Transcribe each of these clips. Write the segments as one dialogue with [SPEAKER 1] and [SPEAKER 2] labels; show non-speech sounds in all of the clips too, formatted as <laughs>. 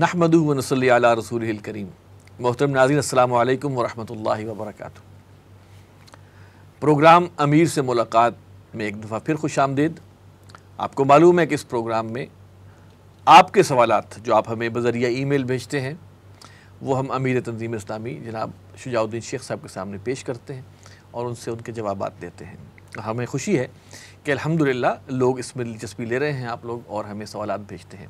[SPEAKER 1] नहमदून सल रसूल करीम मोहतरम नाजी अल्लाम वरहल वबरक प्रोग्राम अमीर से मुलाकात में एक दफ़ा फिर खुश आमदेद आपको मालूम है कि इस प्रोग्राम में आपके सवाल जो आप हमें बजरिया ई मेल भेजते हैं वो हम अमीर तंजीम इस्लामी जनाब शुजाउद्दीन शेख साहब के सामने पेश करते हैं और उनसे उनके जवाब देते हैं हमें खुशी है कि अलहमदिल्ला लोग इसमें दिलचस्पी ले रहे हैं आप लोग और हमें सवाल भेजते हैं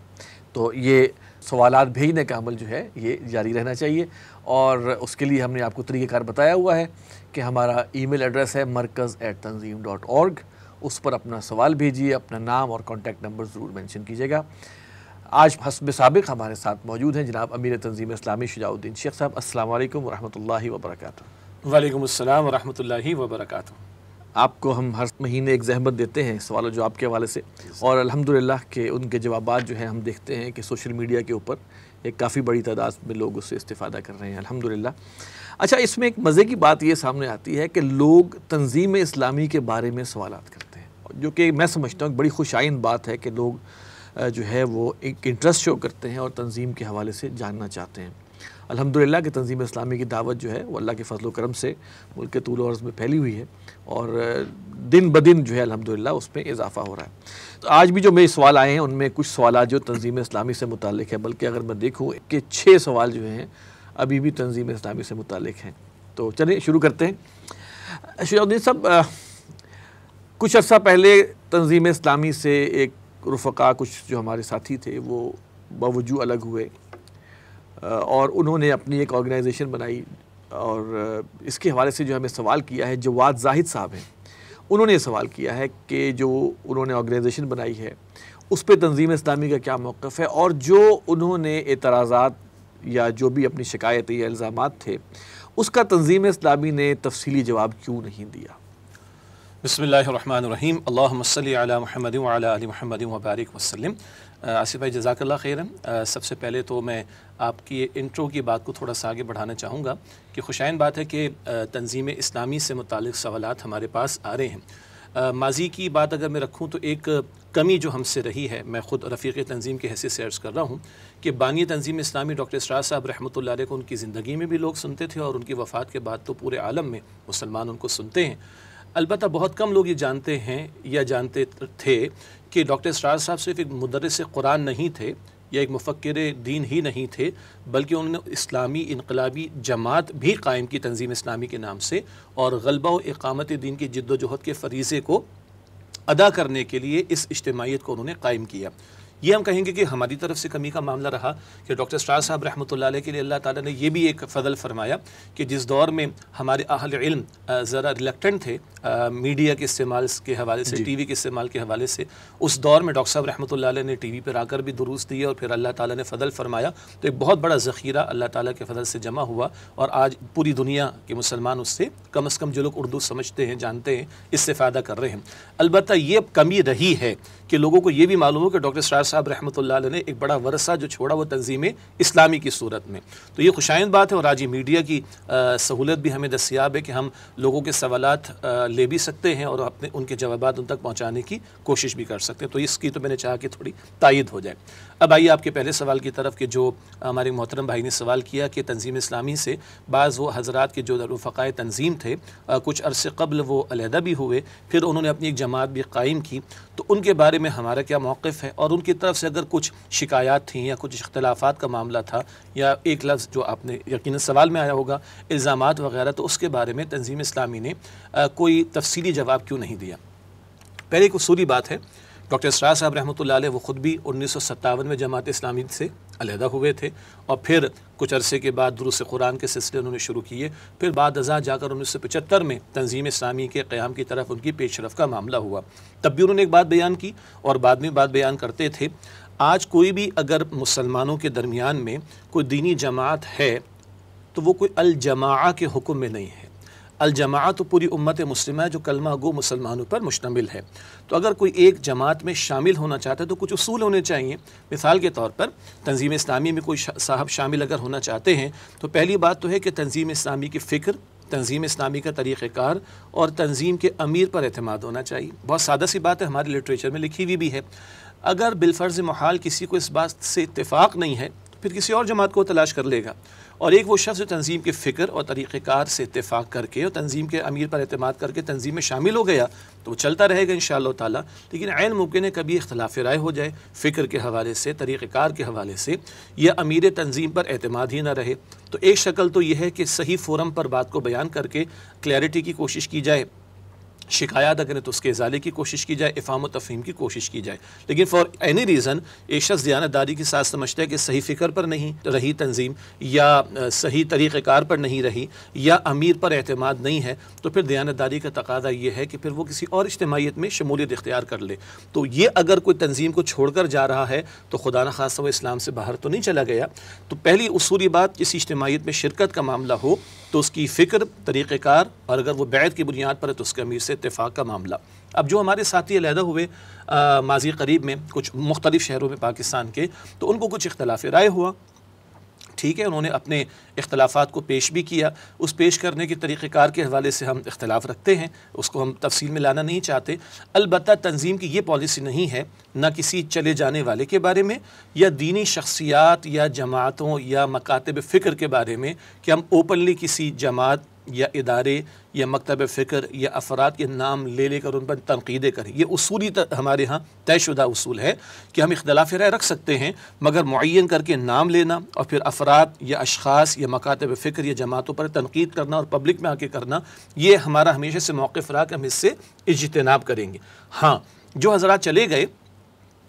[SPEAKER 1] तो ये सवाल भेजने का अमल जो है ये जारी रहना चाहिए और उसके लिए हमने आपको तरीक़ेकार बताया हुआ है कि हमारा ईमेल एड्रेस है मरकज़ एट तंजीम डॉट ऑर्ग उस पर अपना सवाल भेजिए अपना नाम और कॉन्टैक्ट नंबर ज़रूर मैंशन कीजिएगा आज हसब सबक हमारे साथ मौजूद हैं जनाब अमीर तंजीम इस्लामी शुजाउद्दीन शेख साहब असल वरहमल वर्क वालेकुम अस्सलाम वरहमल वर्क आपको हम हर महीने एक जहमत देते हैं सवाल जवाब के हवाले से और अल्हम्दुलिल्लाह के उनके जवाब जो हैं हम देखते हैं कि सोशल मीडिया के ऊपर एक काफ़ी बड़ी तादाद में लोग उससे इस्तेफादा कर रहे हैं अल्हम्दुलिल्लाह अच्छा इसमें एक मज़े की बात ये सामने आती है कि लोग तंजीम इस्लामी के बारे में सवाल करते हैं जो कि मैं समझता हूँ बड़ी खुशाइन बात है कि लोग जो है वो एक इंटरेस्ट शो करते हैं और तंजीम के हवाले से जानना चाहते हैं अल्हम्दुलिल्लाह कि तंजीम इस्लामी की दावत जो है वो अल्लाह के फजल करम से मुल्क के तूल अर्ज़ में फैली हुई है और दिन ब दिन जो है अलहमदिल्ला उसमें इजाफा हो रहा है तो आज भी जो मेरे सवाल आए हैं उनमें कुछ सवाल जो तंजीम इस्लामी से मुतक है बल्कि अगर मैं देखूँ कि छः सवाल जो हैं अभी भी तंजीम इस्लामी से मुतक हैं तो चलिए शुरू करते हैं शुजाउद्दीन साहब कुछ अर्सा पहले तंजीम इस्लामी से एक रफका कुछ जो हमारे साथी थे वो बावजू अलग हुए और उन्होंने अपनी एक ऑर्गेनाइजेशन बनाई और इसके हवाले से जो हमें सवाल किया है जवाद जाहिद साहब हैं उन्होंने ये सवाल किया है कि जो उन्होंने ऑर्गेनाइजेशन बनाई है उस पर तंजीम इस्लामी का क्या मौक़ है और जो उन्होंने एतराज़ा या जो भी अपनी शिकायत या इल्ज़ाम थे उसका तंजीम इस्लामी ने तफसली जवाब क्यों नहीं दिया बसमीम अल्लाम
[SPEAKER 2] महमद महमद वबारक वसलम आसिफ भाई जजाकल्ला खैर सबसे पहले तो मैं आपकी इंट्रो की बात को थोड़ा सा आगे बढ़ाना चाहूँगा कि खुशाइन बात है कि तंजीम इस्लामी से मुतल सवाल हमारे पास आ रहे हैं माजी की बात अगर मैं रखूँ तो एक कमी जो हमसे रही है मैं ख़ुद रफ़ीक तंजीम की हैसियत से अर्ज़ कर रहा हूँ कि बानी तंजीम इस्लामी डॉक्टर इसरा साहब रहमत ला को उनकी ज़िंदगी में भी लोग सुनते थे और उनकी वफ़ात के बाद तो पूरे आलम में मुसलमान उनको सुनते हैं अलबत् बहुत कम लोग ये जानते हैं या जानते थे कि डॉक्टर इसरार साहब सिर्फ एक मदरस कुरान नहीं थे या एक मुफक्र दीन ही नहीं थे बल्कि उन्होंने इस्लामी इनकलाबी जमात भी कायम की तंजीम इस्लामी के नाम से और गलबा व इकामत दीन की जद्दोजहद के फरीज़े को अदा करने के लिए इस इज्तमाहीत को उन्होंने कायम किया ये हम कहेंगे कि हमारी तरफ से कमी का मामला रहा कि डॉक्टर स्टार साहब रहमत के लिए अल्लाह ताला ने यह भी एक फ़जल फरमाया कि जिस दौर में हमारे अहल इल्म ज़रा रिलेक्टेंट थे आ, मीडिया के इस्तेमाल के हवाले से टी वी के इस्तेमाल के हवाले से उस दौर में डॉक्टर साहब रहमत ने टी वी पर आकर भी दुरुस्त दिए और फिर अल्लाह ताली ने फ़जल फरमाया तो एक बहुत बड़ा ज़ख़ीरा अल्लाह ताली के फ़जल से जमा हुआ और आज पूरी दुनिया के मुसलमान उससे कम अज़ कम जो लोग उर्दू समझते हैं जानते हैं इससे फ़ायदा कर रहे हैं अलबत् ये कमी रही है कि लोगों को ये भी मालूम हो कि डॉक्टर शाह साहब रहमत ने एक बड़ा वरसा जो छोड़ा वो तंजीम इस्लामी की सूरत में तो ये खुशाइन बात है और आज ये मीडिया की सहूलत भी हमें दस्याब है कि हम लोगों के सवाल ले भी सकते हैं और अपने उनके जवाब उन तक पहुँचाने की कोशिश भी कर सकते हैं तो इसकी तो मैंने चाह कि थोड़ी तायद हो जाए अब आइए आपके पहले सवाल की तरफ कि जो हमारे मोहतरम भाई ने सवाल किया कि तंजीम इस्लामी से बाज़ वो हज़रा के जो रफ़ाय तंजीम थे आ, कुछ अरसे कबल वो अलहदा भी हुए फिर उन्होंने अपनी एक जमात भी कायम की तो उनके बारे बारे में हमारा क्या मौक़ है और उनकी तरफ से अगर कुछ शिकायत थी या कुछ अख्तलाफा का मामला था या एक लफ्ज़ जो आपने यकीन सवाल में आया होगा इल्ज़ाम वगैरह तो उसके बारे में तंजीम इस्लामी ने आ, कोई तफसली जवाब क्यों नहीं दिया पहले एक उसूली बात है डॉक्टर इसरा साहब रहमत ला वो ख़ुद भी उन्नीस सौ सत्तावन में जमात इस्लामी से अलहदा हुए थे और फिर कुछ अरसे के बाद दुरुस्त कुरान के सिलसिले उन्होंने शुरू किए फिर बाद अजा जाकर उन्नीस सौ पचहत्तर में तंजीम इस्लामी के क़्याम की तरफ उनकी पेशरफ का मामला हुआ तब भी उन्होंने एक बात बयान की और बाद में बात बयान करते थे आज कोई भी अगर मुसलमानों के दरमियान में कोई दीनी जमात है तो वो कोई अलजमा के हुक्म में नहीं है अलजमात तो पूरी उम्मत मुस्लिम है जो कलमा गो मुसलमानों पर मुश्तमिल है तो अगर कोई एक जमात में शामिल होना चाहता है तो कुछ असूल होने चाहिए मिसाल के तौर पर तंजीम इस्लामी में कोई साहब शामिल अगर होना चाहते हैं तो पहली बात तो है कि तंजीम इस्लामी की फ़िक्र तंजीम इस्लामी का तरीक़ार और तंजीम के अमीर पर अतमाद होना चाहिए बहुत सादा सी बात है हमारे लिटरेचर में लिखी हुई भी है अगर बिलफर्ज महाल किसी को इस बात से इतफ़ाक़ नहीं है फिर किसी और जमात को तलाश कर लेगा और एक वो शख्स जो तंजीम के फ़िक्र और तरीक़ार से इतफ़ाक़ करके और तंजीम के अमीर पर अतमाद करके तंजीम में शामिल हो गया तो वो चलता रहेगा इन शाह लेकिन आन मुमकिन है कभी इख्लाफ राय हो जाए फ़िक्र के हवाले से तरीक़ार के हवाले से या अमीर तंजीम पर अतमाद ही ना रहे तो एक शक्ल तो यह है कि सही फोरम पर बात को बयान करके क्लैरिटी की कोशिश की जाए शिकायत करें तो उसके इजाले की कोशिश की जाए इफ़ाम तफहीम की कोशिश की जाए लेकिन फॉर एनी रीज़न एक शख्स दयानतदारी के साथ समझता है कि सही फ़िक्र पर नहीं रही तंजीम या सही तरीक़ार पर नहीं रही या अमीर पर अहतम नहीं है तो फिर दयानतदारी का तकादा यह है कि फिर वो किसी और इज्तमाहीत में शमूलियत इख्तियार कर ले तो ये अगर कोई तंजीम को छोड़ कर जा रहा है तो खुदा न खासा व इस्लाम से बाहर तो नहीं चला गया तो पहली असूली बात किसी इज्तमाहीत में शिरकत का मामला हो तो उसकी फ़िक्र तरीक़ार और अगर वो बैत की बुनियाद पर है तो उसके अमीर से इतफ़ाक़ का मामला अब जो हमारे साथी अलहदा हुए माजी करीब में कुछ मुख्तलिफ़ शहरों में पाकिस्तान के तो उनको कुछ इख्तलाफ राय हुआ ठीक है उन्होंने अपने इख्तलाफात को पेश भी किया उस पेश करने के तरीक़ार के हवाले से हम इख्तलाफ रखते हैं उसको हम तफसील में लाना नहीं चाहते अलबत् तंजीम की ये पॉलिसी नहीं है ना किसी चले जाने वाले के बारे में या दीनी शख्सियात या जमातों या मकातब फ़िक्र के बारे में कि हम ओपनली किसी जमात या इदारे या मकतब फ़िक्र या अफराद के नाम ले लेकर उन पर तनकीदें करें यह असूली हमारे यहाँ तयशुदा उसूल है कि हम इख्तलाफ राय रख सकते हैं मगर मुन करके नाम लेना और फिर अफराद या अशास या मकातब फ़िक्र या जमातों पर तनकीद करना और पब्लिक में आके करना ये हमारा हमेशा से मौक़ रहा कि हम इससे इजतनाब करेंगे हाँ जो हजरा चले गए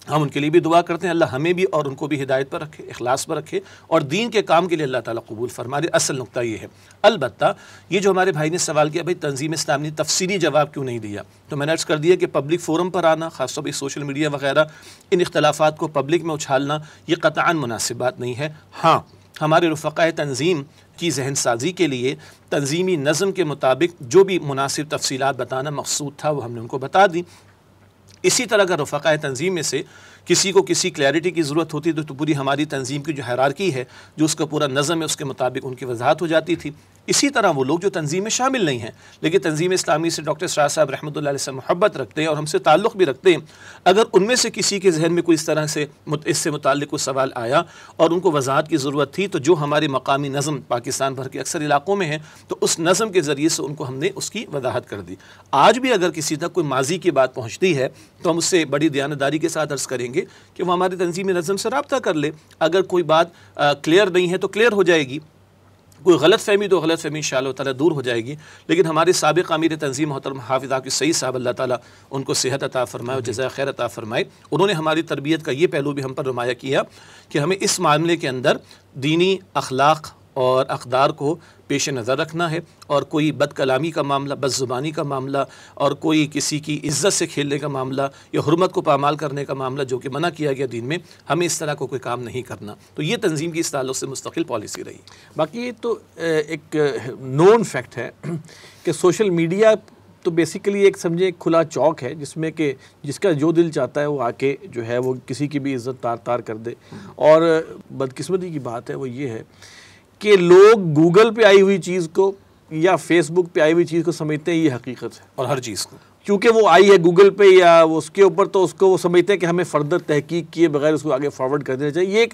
[SPEAKER 2] हम उनके लिए भी दुआ करते हैं अल्लाह हमें भी और उनको भी हिदायत पर रखे अखलास पर रखे और दीन के काम के लिए अल्लाह ताला कबूल फरमा दे असल नुकता ये है अलबत् ये जो हमारे भाई ने सवाल किया भाई तंजीम इस्लाम ने तफसीली जवाब क्यों नहीं दिया तो मैंने अर्ज़ कर दिया कि पब्लिक फोरम पर आना खासतौर पर सोशल मीडिया वगैरह इन इख्तलाफात को पब्लिक में उछालना ये कतान मुनासिब बात नहीं है हाँ हमारे रफ़ा तंजीम की जहन साजी के लिए तंजीमी नज़म के मुताबिक जो भी मुनासिब तफसीत बताना मकसूद था वो हमने उनको बता दी इसी तरह का रफ़ा तंजीम में से किसी को किसी क्लैरिटी की ज़रूरत होती तो, तो पूरी हमारी तंजीम की जो हैरारकी है जो उसका पूरा नज़म है उसके मुताबिक उनकी वजाहत हो जाती थी इसी तरह वो लोग जो तंजीम में शामिल नहीं हैं लेकिन तंजीम इस्लामी से डॉक्टर शाह साहब रहमत से मोहब्बत रखते हैं और हमसे ताल्लुक़ भी रखते हैं अगर उनमें से किसी के जहन में कोई इस तरह से इससे मुतल कोई सवाल आया और उनको वजाहत की ज़रूरत थी तो जो हमारे मकामी नज़म पाकिस्तान भर के अक्सर इलाकों में है तो उस नज़म के ज़रिए से उनको हमने उसकी वजाहत कर दी आज भी अगर किसी तक कोई माजी की बात पहुँचती है तो हम उससे बड़ी दयानदारी के साथ अर्ज़ करेंगे करेंगे कि वह हमारी तंजीम नज़म से रबता कर ले अगर कोई बात क्लियर नहीं है तो क्लियर हो जाएगी कोई गलत फहमी तो गलत फहमी इन ताला दूर हो जाएगी लेकिन हमारे सबक आमिर तंजीम मोहतरम हाफिज़ की सही साहब अल्लाह ताली उनको सेहत अता फ़रमाए और जजा खैर अता फ़रमाए उन्होंने हमारी तरबियत का ये पहलू भी हम पर नुमाया किया कि हमें इस मामले के अंदर दीनी अखलाक और अकदार को पेश नज़र रखना है और कोई बदकलामी का मामला बदजुबानी का मामला और कोई किसी की इज्जत से खेलने का मामला या हरमत को पामाल करने का मामला जो कि मना किया गया दिन में हमें इस तरह को कोई काम नहीं करना तो ये तंजीम की
[SPEAKER 1] इस ताल्लुक से मुस्तकिल पॉलिसी रही बाकी ये तो एक नोन फैक्ट है कि सोशल मीडिया तो बेसिकली एक समझे खुला चौक है जिसमें कि जिसका जो दिल चाहता है वो आके जो है वो किसी की भी इज्जत तार तार कर दे और बदकिस्मती की बात है वो ये है कि लोग गूगल पे आई हुई चीज़ को या फेसबुक पे आई हुई चीज़ को समझते हैं ये हकीकत है और हर चीज़ को चूँकि वो आई है गूगल पे या उसके ऊपर तो उसको वो समझते हैं कि हमें फर्दर तहकीक किए बगैर उसको आगे फॉरवर्ड कर देना चाहिए ये एक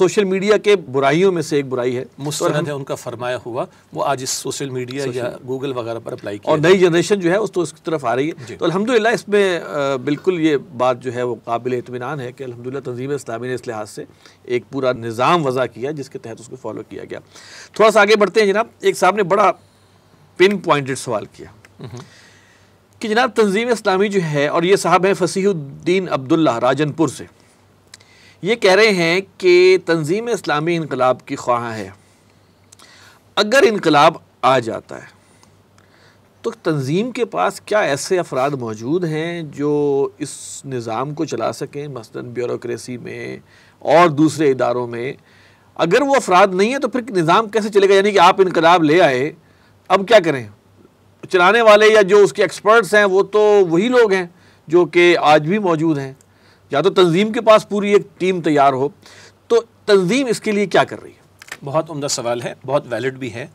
[SPEAKER 1] सोशल मीडिया के बुराइयों में से एक बुराई है मुस्तरद है उनका
[SPEAKER 2] फरमाया हुआ
[SPEAKER 1] वो आज इस सोशल मीडिया या गूगल वगैरह पर अप्लाई किया और नई जनरेशन जो है उस तो उसकी तरफ आ रही है तो अलहमदिल्ला इसमें बिल्कुल ये बात जो है वो काबिल इतमान है कि अलहमदिल्ला तंजीम इस्लामी ने इस लिहाज से एक पूरा निज़ाम वज़ा किया जिसके तहत उसको फॉलो किया गया थोड़ा सा आगे बढ़ते हैं जनाब एक साहब ने बड़ा पिन पॉइंटेड सवाल किया हम्म। कि जनाब तंजीम इस्लामी जो है और ये साहब हैं फसीहुद्दीन अब्दुल्ला राजनपुर से ये कह रहे हैं कि तंजीम इस्लामी इनकलाब की ख्वाह है अगर इनकलाब आ जाता है तो तंजीम के पास क्या ऐसे अफराद मौजूद हैं जो इस निज़ाम को चला सकें मसलन ब्यूरोसी में और दूसरे इदारों में अगर वो अफराद नहीं है तो फिर निज़ाम कैसे चलेगा यानी कि आप इनकलाब ले आए अब क्या करें चलाने वाले या जो उसके एक्सपर्ट्स हैं वो तो वही लोग हैं जो कि आज भी मौजूद हैं या तो तंजीम के पास पूरी एक टीम तैयार हो तो तंजीम इसके लिए क्या कर रही है
[SPEAKER 2] बहुत उमदा सवाल है बहुत वैलिड भी है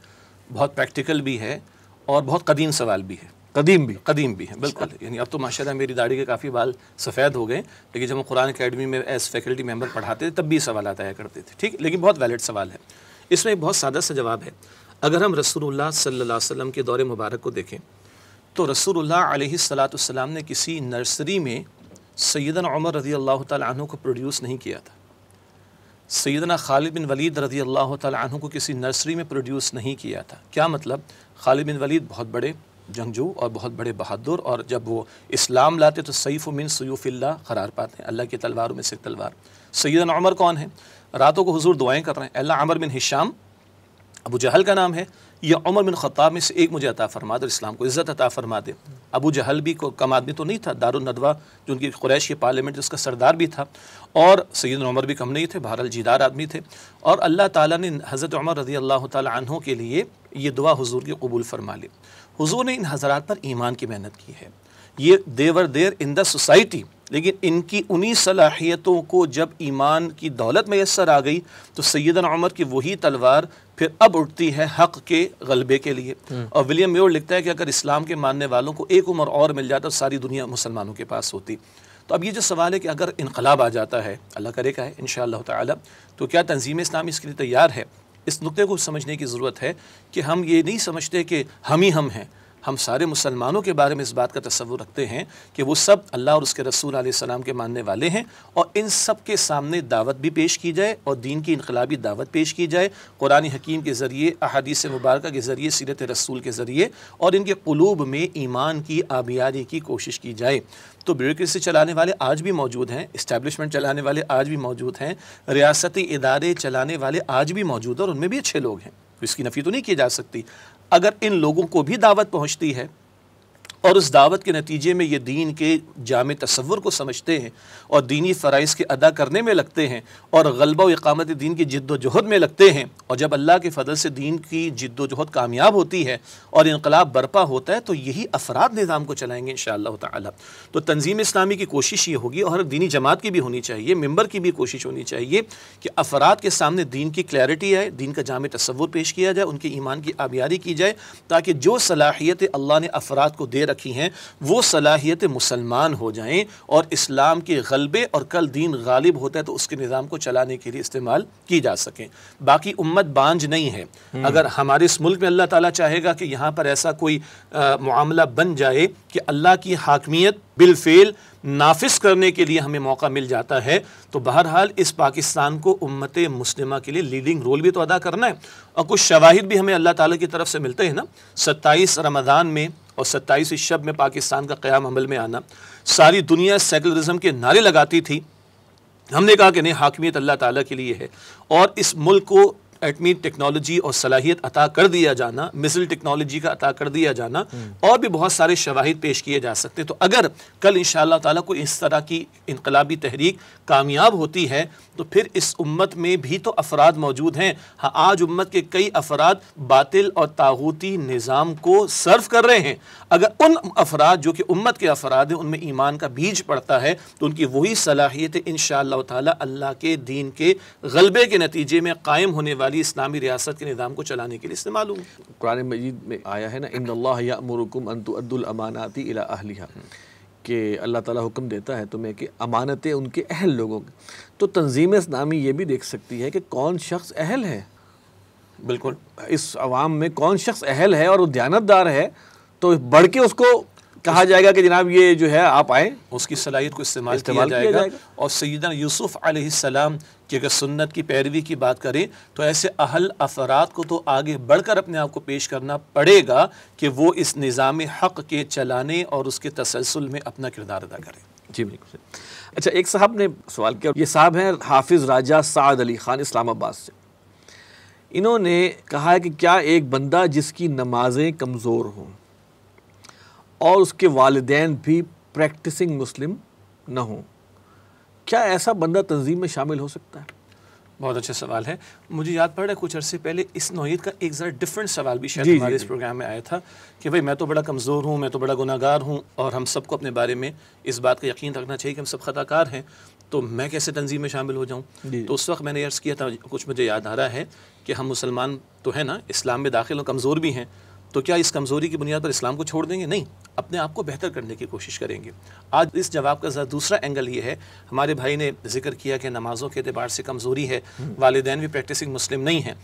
[SPEAKER 2] बहुत प्रैक्टिकल भी है और बहुत कदीम सवाल भी है कदीम भी कदीम भी है बिल्कुल यानी अब तो माशाल्लाह मेरी दाढ़ी के काफ़ी बाल सफ़ेद हो गए लेकिन जब हम कुरान अकेडमी में एज फैकल्टी मेम्बर पढ़ाते थे तब भी सवाल आया करते थे ठीक लेकिन बहुत वैलिड सवाल है इसमें एक बहुत सादा सा जवाब है अगर हम रसूलुल्लाह सल्लल्लाहु अलैहि वसल्लम के दौरे मुबारक को देखें तो रसूलुल्लाह सलाम ने किसी नर्सरी में सैदन उमर रज़ी अल्लाह तु को प्रोड्यूस नहीं किया था सैदना खालिद बिन वलीद रज़ी अल्लाह तु को किसी नर्सरी में प्रोड्यूस नहीं किया था क्या मतलब खालिद बिन वलीद बहुत बड़े जंगजू और बहुत बड़े बहादुर और जब वो इस्लाम लाते तो सईफ़ मिन सयूफ़िल्ला करार पाते हैं अल्लाह के तलवारों में से तलवार सैदन उमर कौन है रातों को हजूर दुआएँ कर रहे हैं अल्लाह अमर बिन हिशाम अबू जहल का नाम है या उमर बिन ख़त्ताब में से एक मुझे अता फरमा दे और इस्लाम को इज़्ज़त अता फरमा दे अबू जहल भी को कम आदमी तो नहीं था दारुलनदवा जो उनकी क्रैश पार्लियामेंट उसका सरदार भी था और सैद उमर भी कम नहीं थे बहरल जीदार आदमी थे और अल्लाह ताला ने हज़रत उमर रज़ी अल्लाह तहों के लिए ये दुआ हुजूर की कबूल फरमा ली हुजूर ने इन हज़रात पर ईमान की मेहनत की है ये देवर देर इन द सोसाइटी लेकिन इनकी उन्हीं सलाहियतों को जब ईमान की दौलत मैसर आ गई तो सैदन उमर की वही तलवार फिर अब उठती है हक के गलबे के लिए हम्म। और विलियम म्योर लिखता है कि अगर इस्लाम के मानने वालों को एक उम्र और मिल जाता तो सारी दुनिया मुसलमानों के पास होती तो अब ये जो सवाल है कि अगर इनकलाब आ जाता है अल्लाह करे का है इन ताला तो क्या तंजीम इस्लाम इसके लिए तैयार है इस नुक़े को समझने की ज़रूरत है कि हम ये नहीं समझते कि हम ही हम हैं हम सारे मुसलमानों के बारे में इस बात का तस्वुर रखते हैं कि वो सब अल्लाह और उसके रसूल सलाम के मानने वाले हैं और इन सब के सामने दावत भी पेश की जाए और दीन की इनकलाबी दावत पेश की जाए कुरान हकीम के ज़रिए अहादीस मुबारक के ज़रिए सीरत रसूल के ज़रिए और इनके क़लूब में ईमान की आबियारी की कोशिश की जाए तो ब्यूरोसी चलाने वाले आज भी मौजूद हैं इस्टेबलिशमेंट चलाने वाले आज भी मौजूद हैं रियासती इदारे चलाने वाले आज भी मौजूद हैं और उनमें भी अच्छे लोग हैं तो इसकी नफ़ी तो नहीं की जा सकती अगर इन लोगों को भी दावत पहुंचती है और उस दावत के नतीजे में ये दीन के जाम तस्वुर को समझते हैं और दीनी फ़राइज़ के अदा करने में लगते हैं और गलबा वामत दीन की जद्दोजहद में लगते हैं और जब अल्लाह के फ़दल से दीन की जद्दोजहद कामयाब होती है और इनकलाब बरपा होता है तो यही अफराद निज़ाम को चलाएँगे इन ताला तो तंजीम इस्लामी की कोशिश ये होगी और हर दीनी जमात की भी होनी चाहिए मम्बर की भी कोशिश होनी चाहिए कि अफराद के सामने दीन की क्लैरिटी आए दीन का जाम तस्वुर पेश किया जाए उनके ईमान की आबियारी की जाए ताकि जो सलाहियत अल्लाह ने अफराद को दे रखी हैं वो सलाहियत मुसलमान हो जाएं और इस्लाम के गलबे और कल दीन गालिब होता है तो उसके निज़ाम को चलाने के लिए इस्तेमाल की जा सकें बाकी उम्मत बांझ नहीं है हम्म। अगर हमारे इस मुल्क में अल्लाह ताला चाहेगा कि यहाँ पर ऐसा कोई मामला बन जाए कि अल्लाह की हाकमियत बिलफेल नाफिस करने के लिए हमें मौका मिल जाता है तो बहरहाल इस पाकिस्तान को उम्मत मुस्लिमा के लिए लीडिंग रोल भी तो अदा करना है और कुछ शवाहिद भी हमें अल्लाह ताला की तरफ से मिलते हैं ना सत्ताईस रमज़ान में और सत्ताईस शब में पाकिस्तान का क़्याम अमल में आना सारी दुनिया सेकुलरिज्म के नारे लगाती थी हमने कहा कि नहीं हाकमियत अल्लाह ताला के लिए है और इस मुल्क को एटमी टेक्नोलॉजी और सलाहियत अता कर दिया जाना मिसल टेक्नोलॉजी का अता कर दिया जाना और भी बहुत सारे शवाहिद पेश किए जा सकते हैं तो अगर कल इन ताला को इस तरह की इनकलाबी तहरीक कामयाब होती है तो फिर इस उम्मत में भी तो अफराद मौजूद हैं हाँ आज उम्मत के कई अफराद बातिल और ताहूती निज़ाम को सर्व कर रहे हैं अगर उन अफराद जो कि उम्मत के अफराद हैं उनमें ईमान का बीज पड़ता है तो उनकी वही सलाहियत इन ताला अल्लाह के दीन के गलबे के नतीजे में कायम होने वाली इस्लामी रियासत के निज़ाम को चलाने के लिए इस्तेमाल होंगे
[SPEAKER 1] कुरान मजीद में आया है ना इन अमरकुम अला कि अल्लाह ताला हुक्म देता है तुम्हें कि अमानतें उनके अहल लोगों की तो तंजीम इस्लामी ये भी देख सकती है कि कौन शख्स अहल है बिल्कुल इस आवाम में कौन शख्स अहल है और वो दयानतदार है तो बढ़ के उसको कहा जाएगा कि जनाब ये जो है आप आए उसकी सलाहियत को
[SPEAKER 2] इस्तेमाल किया जाएगा, जाएगा और सैदा यूसुफ सलाम की अगर सुन्नत की पैरवी की बात करें तो ऐसे अहल अफराद को तो आगे बढ़कर अपने आप को पेश करना पड़ेगा कि वो इस निज़ाम हक़ के चलाने और उसके तसलसल में अपना किरदार अदा करें
[SPEAKER 1] जी बिल्कुल अच्छा एक साहब ने सवाल किया ये साहब हैं हाफिज़ राजा साद अली ख़ान इस्लामाबाद से इन्होंने कहा है कि क्या एक बंदा जिसकी नमाज़ें कमज़ोर हों और उसके वालदेन भी प्रैक्टिसिंग मुस्लिम ना हों क्या ऐसा बंदा तंजीम में शामिल हो सकता है
[SPEAKER 2] बहुत अच्छा सवाल है मुझे याद पड़ रहा है कुछ अरसे पहले इस नोयत का एक ज़रा डिफरेंट सवाल भी शायद हमारे इस प्रोग्राम में आया था कि भाई मैं तो बड़ा कमज़ोर हूँ मैं तो बड़ा गुनागार हूँ और हम सबको अपने बारे में इस बात का यकीन रखना चाहिए कि हम सब खताकार हैं तो मैं कैसे तंजीम में शामिल हो जाऊँ तो उस वक्त मैंने अर्ज़ किया था कुछ मुझे याद आ रहा है कि हम मुसलमान तो है ना इस्लाम में दाखिल और कमज़ोर भी हैं तो क्या इस कमज़ोरी की बुनियाद पर इस्लाम को छोड़ देंगे नहीं अपने आप को बेहतर करने की कोशिश करेंगे आज इस जवाब का दूसरा एंगल ये है हमारे भाई ने जिक्र किया कि नमाज़ों के अतबार से कमज़ोरी है हम्म। वालदे भी प्रैक्टिसिंग मुस्लिम नहीं हैं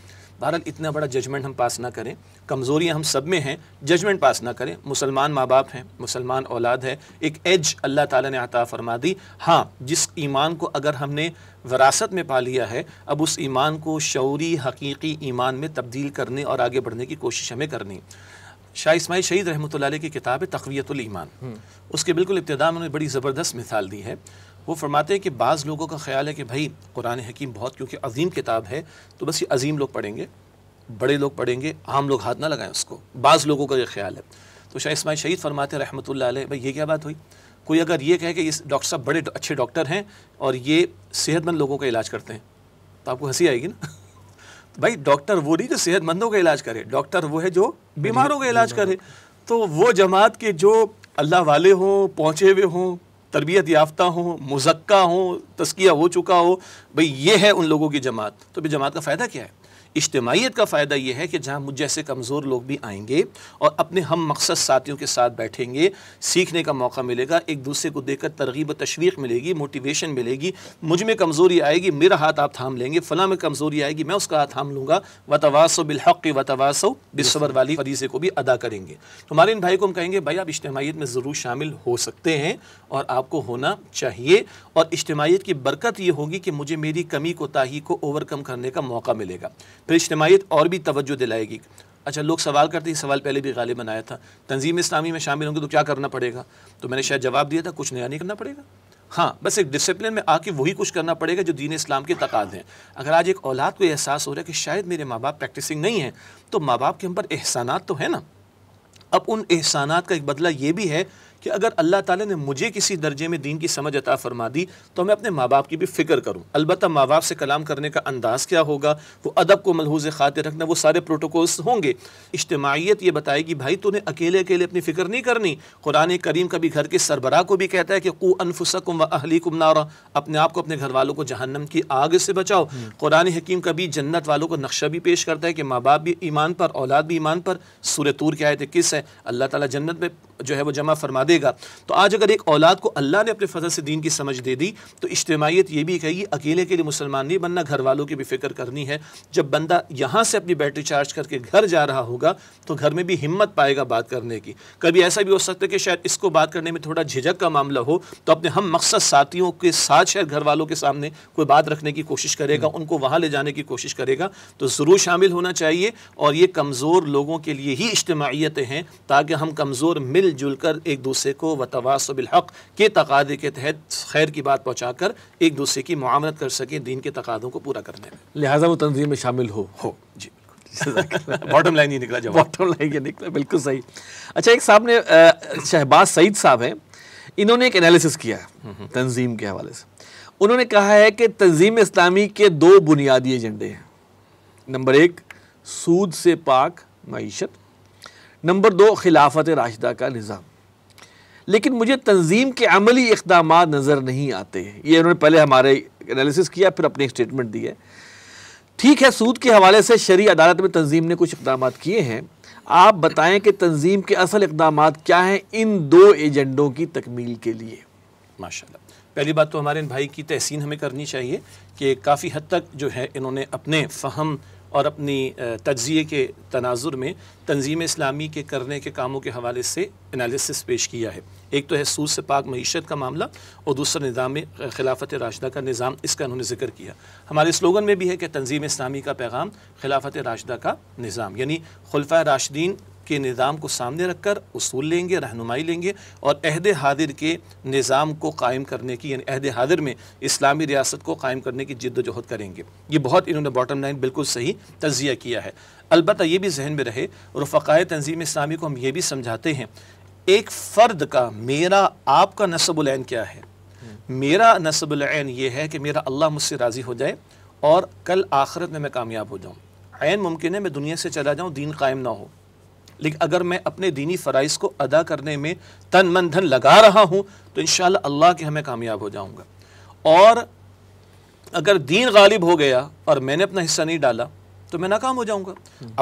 [SPEAKER 2] भारत इतना बड़ा जजमेंट हम पास ना करें कमज़ोरियाँ हम सब में हैं जजमेंट पास ना करें मुसलमान माँ बाप हैं मुसलमान औलाद है एक एज अल्लाह ताला ने अता फरमा दी हाँ जिस ईमान को अगर हमने वरासत में पा लिया है अब उस ईमान को शौरी हकीकी ईमान में तब्दील करने और आगे बढ़ने की कोशिश हमें करनी शाह इसमाइल शहीद रहमत की किताब है तकवीतमान हम्म। उसके बिल्कुल इब्तदा में उन्होंने बड़ी ज़बरदस्त मिसाल दी है वो फरमाते हैं कि बाज़ लोगों का ख्याल है कि भाई कुरान हकीम बहुत क्योंकि अजीम किताब है तो बस ये अजीम लोग पढ़ेंगे बड़े लोग पढ़ेंगे आम लोग हाथ ना लगाएं उसको बाज़ लोगों का ये ख्याल है तो शाह इसमाई शहीद फरमाते रहमत भाई ये क्या बात हुई कोई अगर ये कहे कि इस डॉक्टर साहब बड़े अच्छे डॉक्टर हैं और ये सेहतमंद लोगों का इलाज करते हैं तो आपको हंसी आएगी ना तो <laughs> भाई डॉक्टर वो नहीं जो सेहतमंदों का इलाज करे डॉक्टर वो है जो बीमारों का इलाज करे तो वो जमात के जो अल्लाह वाले हों पहुँचे हुए हों तरबियत याफ्ता हो मुजक्का हो तस्किया हो चुका हो भाई ये है उन लोगों की जमात तो भाई जमात का फ़ायदा क्या है इज्तमाहीत का फ़ायदा यह है कि जहाँ मुझ जैसे कमज़ोर लोग भी आएंगे और अपने हम मकसद साथियों के साथ बैठेंगे सीखने का मौका मिलेगा एक दूसरे को देखकर तरगीब तशवीक मिलेगी मोटिवेशन मिलेगी मुझ में कमज़ोरी आएगी मेरा हाथ आप थाम लेंगे फ़लाँ में कमज़ोरी आएगी मैं उसका हाथ थाम लूँगा वतवासो बिलहक़ वतवासो बिसवर वाली फरीजे को भी अदा करेंगे हमारे इन भाई को हम कहेंगे भाई आप इज्तमाहीत में ज़रूर शामिल हो सकते हैं और आपको होना चाहिए और इज्तमाहीत की बरकत ये होगी कि मुझे मेरी कमी कोताही को ओवरकम करने का मौका मिलेगा फिर इज्तमाहीत और भी तवज्जो दिलाएगी अच्छा लोग सवाल करते हैं सवाल पहले भी गालिब बनाया था तंजीम इस्लामी में शामिल होंगे तो क्या करना पड़ेगा तो मैंने शायद जवाब दिया था कुछ नया नहीं करना पड़ेगा हाँ बस एक डिसिप्लिन में आके वही कुछ करना पड़ेगा जो दीन इस्लाम के तकाद हैं अगर आज एक औलाद को एहसास हो रहा है कि शायद मेरे माँ बाप प्रैक्टिसिंग नहीं है तो माँ बाप के हम पर एहसानात तो है ना अब उन एहसानात का एक बदला ये भी है कि अगर अल्लाह ताला ने मुझे किसी दर्जे में दीन की समझ अता फरमा दी तो मैं अपने माँ बाप की भी फ़िक्र करूँ अलबत् माँ बाप से कलाम करने का अंदाज़ क्या होगा वो अदब को मलहूज़ ख़ातिर रखना वो सारे प्रोटोकॉल्स होंगे इज्तमाहीत ये बताएगी भाई तूने अकेले अकेले अपनी फ़िक्र नहीं करनी कुरान करीम कभी घर के सरबराह को भी कहता है कि कु अनफुसकुम व अहलीकुम नारा अपने आप को अपने घर वालों को जहन्नम की आग से बचाओ हम्म। कुरान हकीम कभी जन्नत वालों को नक्शा भी पेश करता है कि माँ बाप भी ईमान पर औलाद भी ईमान पर सूरतूर की आयत किस है अल्लाह ताला जन्नत में जो है वो जमा फरमा देगा तो आज अगर एक औलाद को अल्लाह ने अपने फजल से दीन की समझ दे दी तो इज्तमाहीत ये भी कही अकेले के लिए मुसलमान नहीं बनना घर वालों की भी फिक्र करनी है जब बंदा यहाँ से अपनी बैटरी चार्ज करके घर जा रहा होगा तो घर में भी हिम्मत पाएगा बात करने की कभी ऐसा भी हो सकता है कि शायद इसको बात करने में थोड़ा झिझक का मामला हो तो अपने हम मकसद साथियों के साथ शायद घर वालों के सामने कोई बात रखने की कोशिश करेगा हम्म। उनको वहाँ ले जाने की कोशिश करेगा तो ज़रूर शामिल होना चाहिए और ये कमज़ोर लोगों के लिए ही इज्तमाहीतें हैं ताकि हम कमज़ोर मिल मिलजुल कर एक दूसरे को वतवासबिलहक़ के तकादे के तहत खैर की बात पहुँचा कर एक दूसरे की मामलत कर सकें दीन के तकादों को पूरा करने में
[SPEAKER 1] लिहाजा वो तंजीम में शामिल हो हो जी बॉटम लाइन ही निकला जब बॉटम लाइन ये निकला बिल्कुल सही अच्छा एक साहब ने शहबाज सईद साहब हैं इन्होंने एक एनालिसिस किया है हम्म, हम्म। तंजीम के हवाले से उन्होंने कहा है कि तंजीम इस्लामी के दो बुनियादी एजेंडे हैं नंबर एक सूद से पाक मीशत नंबर दो खिलाफत राशिदा का निज़ाम लेकिन मुझे तंजीम के अमली इकदाम नज़र नहीं आते ये उन्होंने पहले हमारे एनालिसिस किया फिर अपने स्टेटमेंट दिए ठीक है सूद के हवाले से शरी अदालत में तंजीम ने कुछ इकदाम किए हैं आप बताएं कि तंजीम के असल इकदाम क्या हैं इन दो एजेंडों की तकमील के लिए माशा
[SPEAKER 2] पहली बात तो हमारे इन भाई की तहसीन हमें करनी चाहिए कि काफ़ी हद तक जो है इन्होंने अपने फ़हम और अपनी तजिए के तनाजुर में तंजीम इस्लामी के करने के कामों के हवाले से एनालिसिस पेश किया है एक तो है सूद से पाक मीशत का मामला और दूसरा निज़ाम खिलाफत राशदा का निज़ाम इसका उन्होंने जिक्र किया हमारे स्लोगन में भी है कि तंजीम इस्लामी का पैगाम खिलाफत राशदा का निज़ाम यानी खुलफ़ा राशदीन के निज़ाम को सामने रख कर लेंगे रहनुमाई लेंगे और अहद हादिर के निज़ाम को कायम करने की यानी अहद हादिर में इस्लामी रियासत को कायम करने की जद्दोजहद करेंगे ये बहुत इन्होंने बॉटम लाइन बिल्कुल सही तजिया किया है अलबत् ये भी जहन में रहे रफ़ाय तंजीम इस्लामी को हम ये भी समझाते हैं एक फ़र्द का मेरा आपका नसबुलैन क्या है मेरा नसबुलैन ये है कि मेरा अल्लाह मुझसे राज़ी हो जाए और कल आखरत में मैं कामयाब हो जाऊँ मुमकिन है मैं दुनिया से चला जाऊँ दीन कायम ना हो लेकिन अगर मैं अपने दीनी फ़राइज़ को अदा करने में तन मन धन लगा रहा हूँ तो इन अल्लाह के हमें कामयाब हो जाऊँगा और अगर दीन गालिब हो गया और मैंने अपना हिस्सा नहीं डाला तो मैं नाकाम हो जाऊंगा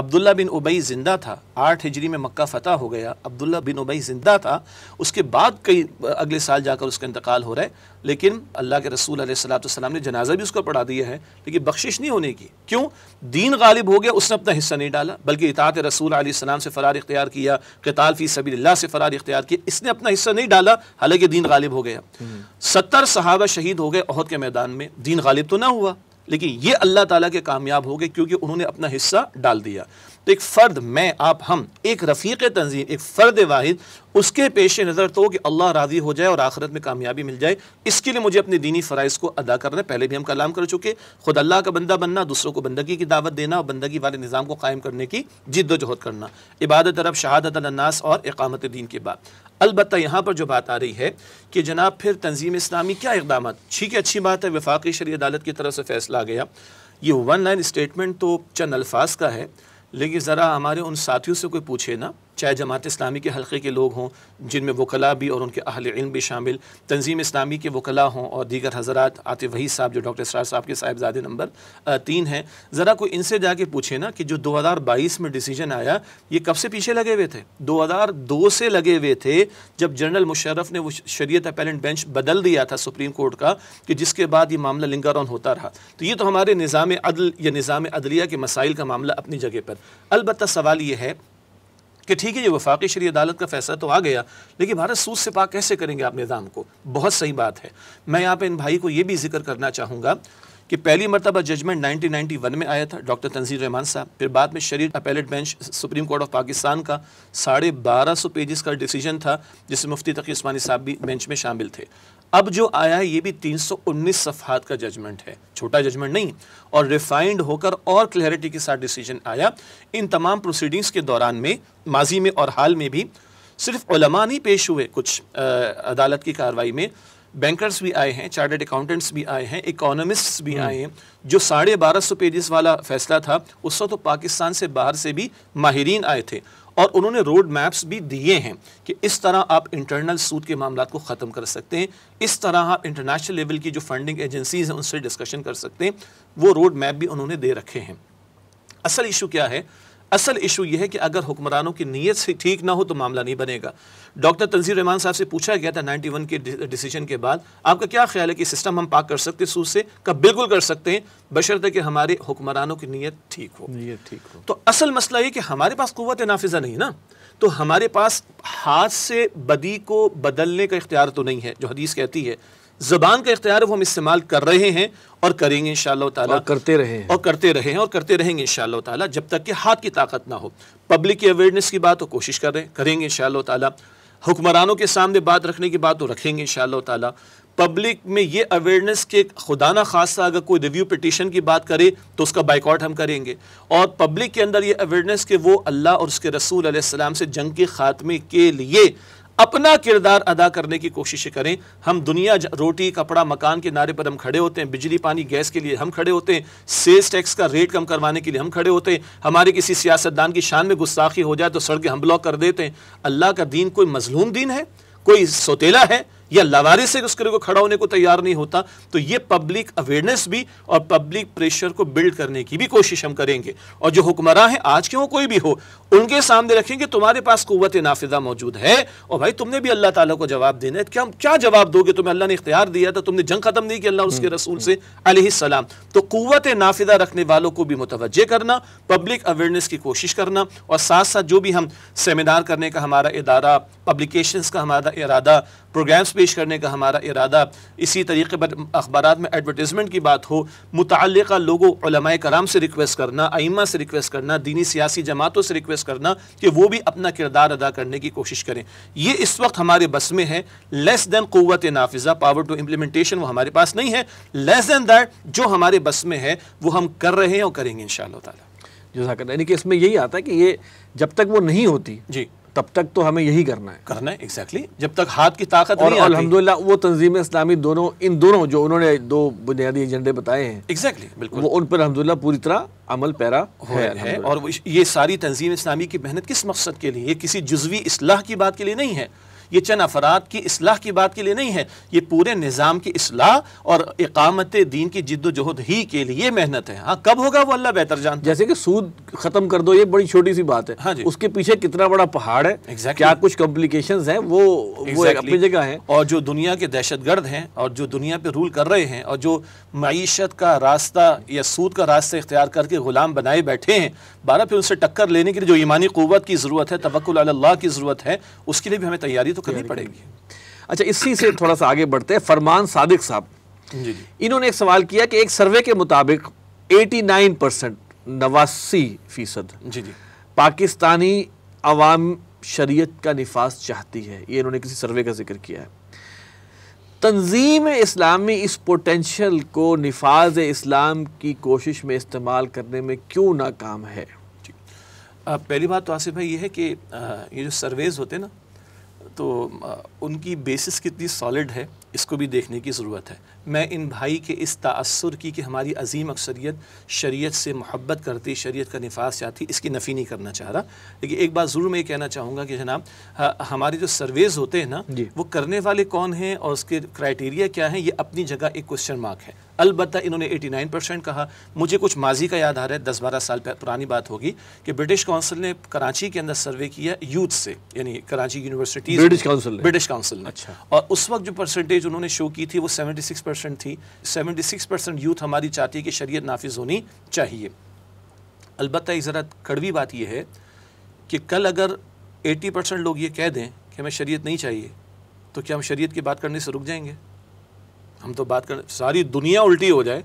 [SPEAKER 2] अब्दुल्ला बिन उबई ज़िंदा था आठ हिजरी में मक्का फ़तह हो गया अब्दुल्ला बिन उबई ज़िंदा था उसके बाद कई अगले साल जाकर उसका इंतकाल हो रहा है लेकिन अल्लाह के रसूल सलाम ने जनाजा भी उसको पढ़ा दिया है लेकिन बख्शिश नहीं होने की क्यों दीन गालिब हो गया उसने अपना हिस्सा नहीं डाला बल्कि इतात रसूल सलाम से फ़रार इख्तियार किया कताल फ़ी सबील्ला से फ़रार इख्तियार किया इसने अपना हिस्सा नहीं डाला हालांकि दीन गालिब हो गया हम्म। सत्तर सहाबा शहीद हो गए अहद के मैदान में दीन गालिब तो ना हुआ लेकिन ये अल्लाह ताला के कामयाब हो गए क्योंकि उन्होंने अपना हिस्सा डाल दिया तो एक फ़र्द मैं आप हम एक रफ़ीक तंजीम एक फ़र्द वाहिद उसके पेश नज़र तो कि अल्लाह राज़ी हो जाए और आखिरत में कामयाबी मिल जाए इसके लिए मुझे अपने दीनी फ़राइज़ को अदा करना है पहले भी हम कलाम कर चुके खुद अल्लाह का बंदा बनना दूसरों को बंदगी की दावत देना और बंदगी वाले निज़ाम को कायम करने की जिद्दोजहद करना इबादत अरब शहादत अनास और इकामत दीन के बाद अलबत् यहाँ पर जो बात आ रही है कि जनाब फिर तंजीम इस्लामी क्या इकदाम ठीक है अच्छी बात है वफाकी शरी अदालत की तरफ से फैसला आ गया ये वन लाइन स्टेटमेंट तो चंद अल्फाज का है लेकिन ज़रा हमारे उन साथियों से कोई पूछे ना चाहे जमात इस्लामी के हलक़े के लोग हों जिनमें वकला भी और उनके अहल इल्म भी शामिल तंजीम इस्लामी के वकला हों और दीगर हजरात आते वही साहब जो डॉक्टर इसरार साहब के साहबजादे नंबर तीन हैं ज़रा कोई इनसे जाके पूछे ना कि जो दो हज़ार बाईस में डिसीजन आया ये कब से पीछे लगे हुए थे दो हज़ार दो से लगे हुए थे जब जनरल मुशरफ ने वो शरीत अपेलेंट बेंच बदल दिया था सुप्रीम कोर्ट का कि जिसके बाद ये मामला लिंगर ऑन होता रहा तो ये तो हमारे निज़ाम अदल या निज़ाम अदलिया के मसाइल का मामला अपनी जगह पर अलबत् सवाल ये है कि ठीक है ये वफाकी शरी अदालत का फैसला तो आ गया लेकिन भारत सूद से पाक कैसे करेंगे आप निज़ाम को बहुत सही बात है मैं यहाँ पर इन भाई को ये भी जिक्र करना चाहूँगा कि पहली मरतबा जजमेंट 1991 में आया था डॉक्टर तंजीर रहमान साहब फिर बाद में शरीर appellate bench supreme court of Pakistan का साढ़े बारह सौ पेजेस का डिसीजन था जिसमें मुफ्ती तकी उस्मानी साहब भी बेंच में शामिल थे अब जो आया है ये भी 319 सफहात का जजमेंट है छोटा जजमेंट नहीं और रिफाइंड होकर और क्लैरिटी के साथ डिसीजन आया इन तमाम प्रोसीडिंग्स के दौरान में माजी में और हाल में भी सिर्फ उलमा नहीं पेश हुए कुछ आ, अदालत की कार्रवाई में बैंकर्स भी आए हैं चार्टर्ड अकाउंटेंट्स भी आए हैं इकोनॉमिस्ट्स भी हम्म। आए हैं जो साढ़े बारह सौ पेजेस वाला फैसला था उस वक्त तो पाकिस्तान से बाहर से भी माहरीन आए थे और उन्होंने रोड मैप्स भी दिए हैं कि इस तरह आप इंटरनल सूद के मामला को ख़त्म कर सकते हैं इस तरह आप इंटरनेशनल लेवल की जो फंडिंग एजेंसीज़ हैं उनसे डिस्कशन कर सकते हैं वो रोड मैप भी उन्होंने दे रखे हैं असल इशू क्या है असल इशू यह है कि अगर हुक्मरानों की नीयत से ठीक ना हो तो मामला नहीं बनेगा डॉक्टर तंजीर रहमान साहब से पूछा गया था 91 के डिसीजन के बाद आपका क्या ख्याल है कि सिस्टम हम पाक कर सकते सूद से का बिल्कुल कर सकते हैं बशर्ते कि हमारे हुक्मरानों की नीयत ठीक हो नीयत ठीक हो तो असल मसला ये कि हमारे पास क़वत नाफिजा नहीं ना तो हमारे पास हाथ से बदी को बदलने का इख्तियार तो नहीं है जो हदीस कहती है ज़बान का इख्तियार वो हम इस्तेमाल कर रहे हैं और करेंगे इन शाह और करते रहे और करते रहे हैं और करते रहेंगे इन ताला जब तक कि हाथ की ताकत ना हो पब्लिक की अवेयरनेस की बात हो तो कोशिश कर रहे हैं करेंगे इन ताला हुक्मरानों के सामने बात रखने की बात तो रखेंगे इन ताला पब्लिक में ये अवेयरनेस के खुदा खासा अगर कोई रिव्यू पटिशन की बात करे तो उसका बाइकआउट हम करेंगे और पब्लिक के अंदर ये अवेयरनेस के वो अल्लाह और उसके रसूल सलाम से जंग के ख़ात्मे के लिए अपना किरदार अदा करने की कोशिश करें हम दुनिया रोटी कपड़ा मकान के नारे पर हम खड़े होते हैं बिजली पानी गैस के लिए हम खड़े होते हैं सेल्स टैक्स का रेट कम करवाने के लिए हम खड़े होते हैं हमारे किसी सियासतदान की शान में गुस्ताखी हो जाए तो सड़कें हम ब्लॉक कर देते हैं अल्लाह का दीन कोई मजलूम दीन है कोई सौतेला है या लवारी से उस को खड़ा होने को तैयार नहीं होता तो ये पब्लिक अवेयरनेस भी और पब्लिक प्रेशर को बिल्ड करने की भी कोशिश हम करेंगे और जो हुक्मरान हैं आज के हो कोई भी हो उनके सामने रखेंगे तुम्हारे पास कुत नाफिजा मौजूद है और भाई तुमने भी अल्लाह ताला को जवाब देना है क्या क्या जवाब दोगे तुम्हें अल्लाह ने इख्तियार दिया था तुमने जंग खत्म नहीं की अल्लाह उसके हम्म, रसूल हम्म। से अलैहिस्सलाम तो कुत नाफिजा रखने वालों को भी मुतवजे करना पब्लिक अवेयरनेस की कोशिश करना और साथ साथ जो भी हम सेमिनार करने का हमारा इदारा पब्लिकेशन का हमारा इरादा प्रोग्राम्स पेश करने का हमारा इरादा इसी तरीके पर अखबार में एडवर्टीज़मेंट की बात हो मुतल लोगों कराम से रिक्वेस्ट करना आइमा से रिक्वेस्ट करना दीनी सियासी जमातों से रिक्वेस्ट करना कि वो भी अपना किरदार अदा करने की कोशिश करें ये इस वक्त हमारे बस में है लेस दैन क़वत नाफिजा पावर टू इम्प्लीमेंटेशन वो हमारे पास नहीं है लेस दैन दैट जो हमारे बस में है वो हम कर रहे हैं और करेंगे इन शाह
[SPEAKER 1] यानी कि इसमें यही आता है कि ये जब तक वो नहीं होती जी तब तक तो हमें यही करना है करना है एग्जैक्टली exactly. जब तक हाथ की ताकत और अलहमदिल्ला वो तंजीम इस्लामी दोनों इन दोनों जो उन्होंने दो बुनियादी एजेंडे बताए हैं एग्जैक्टली exactly, बिल्कुल वो उन पर अलहमदिल्ला पूरी तरह अमल पैरा हो है, है और ये सारी तंजीम इस्लामी की मेहनत किस मकसद के लिए ये किसी जजवी असलाह
[SPEAKER 2] की बात के लिए नहीं है ये चंद अफराद की असलाह की बात के लिए नहीं है ये पूरे निज़ाम की असलाह और इकामत दीन की जिद्दोजहद ही के लिए मेहनत है हाँ कब होगा वो अल्लाह बेहतर जान
[SPEAKER 1] जैसे कि सूद ख़त्म कर दो ये बड़ी छोटी सी बात है हाँ जी उसके पीछे कितना बड़ा पहाड़ है exactly. क्या कुछ कॉम्प्लिकेशन है वो exactly. वो अपनी
[SPEAKER 2] जगह है और जो दुनिया के दहशत गर्द हैं और जो दुनिया पर रूल कर रहे हैं और जो मीशत का रास्ता या सूद का रास्ता इख्तियार करके ग़ुलाम बनाए बैठे हैं बारह फिर उनसे टक्कर लेने के लिए जो ईमानी क़वत की ज़रूरत है तवक्ल अल्लाह की ज़रूरत है
[SPEAKER 1] उसके लिए भी हमें तैयारी तो करनी पड़ेगी अच्छा इसी से थोड़ा सा आगे बढ़ते हैं फरमान सादिक साहब इन्होंने एक सवाल किया कि एक सर्वे के मुताबिक एटी नाइन परसेंट नवासी फीसद जी जी पाकिस्तानी अवाम शरीयत का निफास चाहती है ये इन्होंने किसी सर्वे का जिक्र किया है तंजीम इस्लामी इस पोटेंशल को नफाज इस्लाम की कोशिश में इस्तेमाल करने में क्यों नाकाम है आ, पहली बात तो आसिफ भाई ये है कि आ, ये जो सर्वेज़ होते
[SPEAKER 2] हैं ना तो आ, उनकी बेसिस कितनी सॉलिड है इसको भी देखने की ज़रूरत है मैं इन भाई के इस तसर की कि हमारी अजीम अक्सरियत शरीयत से मोहब्बत करती शरीयत का नफाज चाहती इसकी नफ़ी नहीं करना चाह रहा लेकिन एक बात ज़रूर मैं ये कहना चाहूँगा कि जनाब हमारे जो सर्वेज़ होते हैं ना वो करने वाले कौन हैं और उसके क्राइटेरिया क्या हैं ये अपनी जगह एक क्वेश्चन मार्क है अलबत् इन्होंने 89 परसेंट कहा मुझे कुछ माजी का याद आ रहा है दस बारह साल पुरानी बात होगी कि ब्रिटिश काउंसिल ने कराची के अंदर सर्वे किया यूथ से यानी Karachi university British council British council ने अच्छा और उस वक्त जो परसेंटेज उन्होंने शो की थी वो सेवेंटी सिक्स परसेंट थी सेवेंटी सिक्स परसेंट यूथ हमारी चाहती है कि शरीय नाफिज होनी चाहिए अलबत् एक ज़रा कड़वी बात यह है कि कल अगर एटी परसेंट लोग ये कह दें कि हमें शरीय नहीं चाहिए तो क्या हम शरीयत की बात करने से रुक जाएंगे हम तो बात कर सारी दुनिया उल्टी हो जाए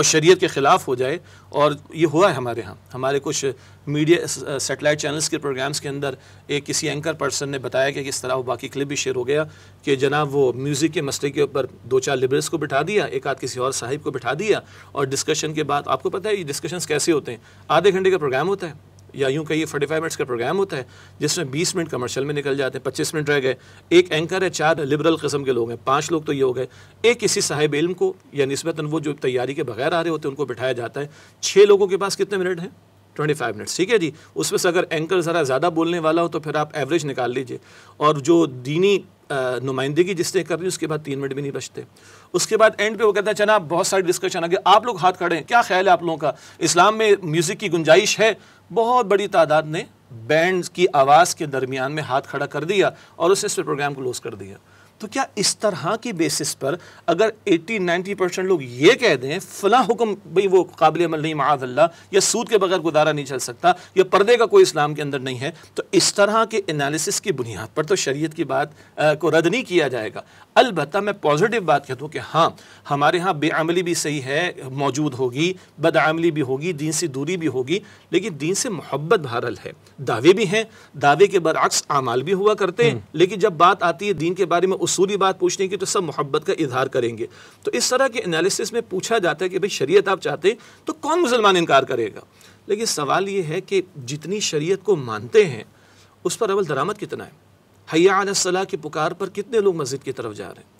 [SPEAKER 2] और शरीयत के ख़िलाफ़ हो जाए और ये हुआ है हमारे यहाँ हमारे कुछ मीडिया सेटेलाइट चैनल्स के प्रोग्राम्स के अंदर एक किसी एंकर पर्सन ने बताया कि किस तरह वो बाकी क्लिप भी शेयर हो गया कि जनाब वो म्यूज़िक के मसले के ऊपर दो चार लिबरल्स को बिठा दिया एक आध किसी और साहिब को बिठा दिया और डिस्कशन के बाद आपको पता है ये डिस्कशंस कैसे होते हैं आधे घंटे का प्रोग्राम होता है या यूँ कहिए फोर्टी फाइव मिनट्स का प्रोग्राम होता है जिसमें बीस मिनट कमर्शियल में निकल जाते हैं पच्चीस मिनट रह गए एक एंकर है चार लिबरल कस्म के लोग हैं पाँच लोग तो ये हो गए एक किसी साहिब इल्म को या नस्बता वो जो तैयारी के बगैर आ रहे होते हैं उनको बिठाया जाता है छः लोगों के पास कितने मिनट हैं ट्वेंटी फाइव मिनट्स ठीक है जी उसमें से अगर एंकर ज़रा ज़्यादा बोलने वाला हो तो फिर आप एवरेज निकाल लीजिए और जो दीनी नुमाइंदगी जिसने कर रही उसके बाद तीन मिनट भी नहीं बचते उसके बाद एंड पे वो कहता है चना बहुत सारी डिस्कशन आ गया आप लोग हाथ खड़े हैं क्या ख्याल है आप लोगों का इस्लाम में म्यूज़िक की गुंजाइश है बहुत बड़ी तादाद ने बैंड की आवाज़ के दरमियान में हाथ खड़ा कर दिया और उसने इस प्रोग्राम क्लोज कर दिया तो क्या इस तरह की बेसिस पर अगर 80-90 परसेंट लोग ये कह दें फ़ला हुक्म भाई वो काबिल अमल नहीं महादल्ला या सूद के बगैर गुजारा नहीं चल सकता या पर्दे का कोई इस्लाम के अंदर नहीं है तो इस तरह के एनालिसिस की बुनियाद पर तो शरीयत की बात आ, को रद्द नहीं किया जाएगा अलबत् मैं पॉजिटिव बात कहता हूँ कि हाँ हमारे यहाँ बेअमली भी सही है मौजूद होगी बदआमली भी होगी दीन से दूरी भी होगी लेकिन दीन से मोहब्बत बहरल है दावे भी हैं दावे के बरक्स आमाल भी हुआ करते हैं हम्म। लेकिन जब बात आती है दीन के बारे में उस उसूली बात पूछने की तो सब मोहब्बत का इजहार करेंगे तो इस तरह के एनालिसिस में पूछा जाता है कि भाई शरीयत आप चाहते हैं तो कौन मुसलमान इनकार करेगा लेकिन सवाल ये है कि जितनी शरीयत को मानते हैं उस पर अवल दरामद कितना है हया आलसला की पुकार पर कितने लोग मस्जिद की तरफ जा रहे हैं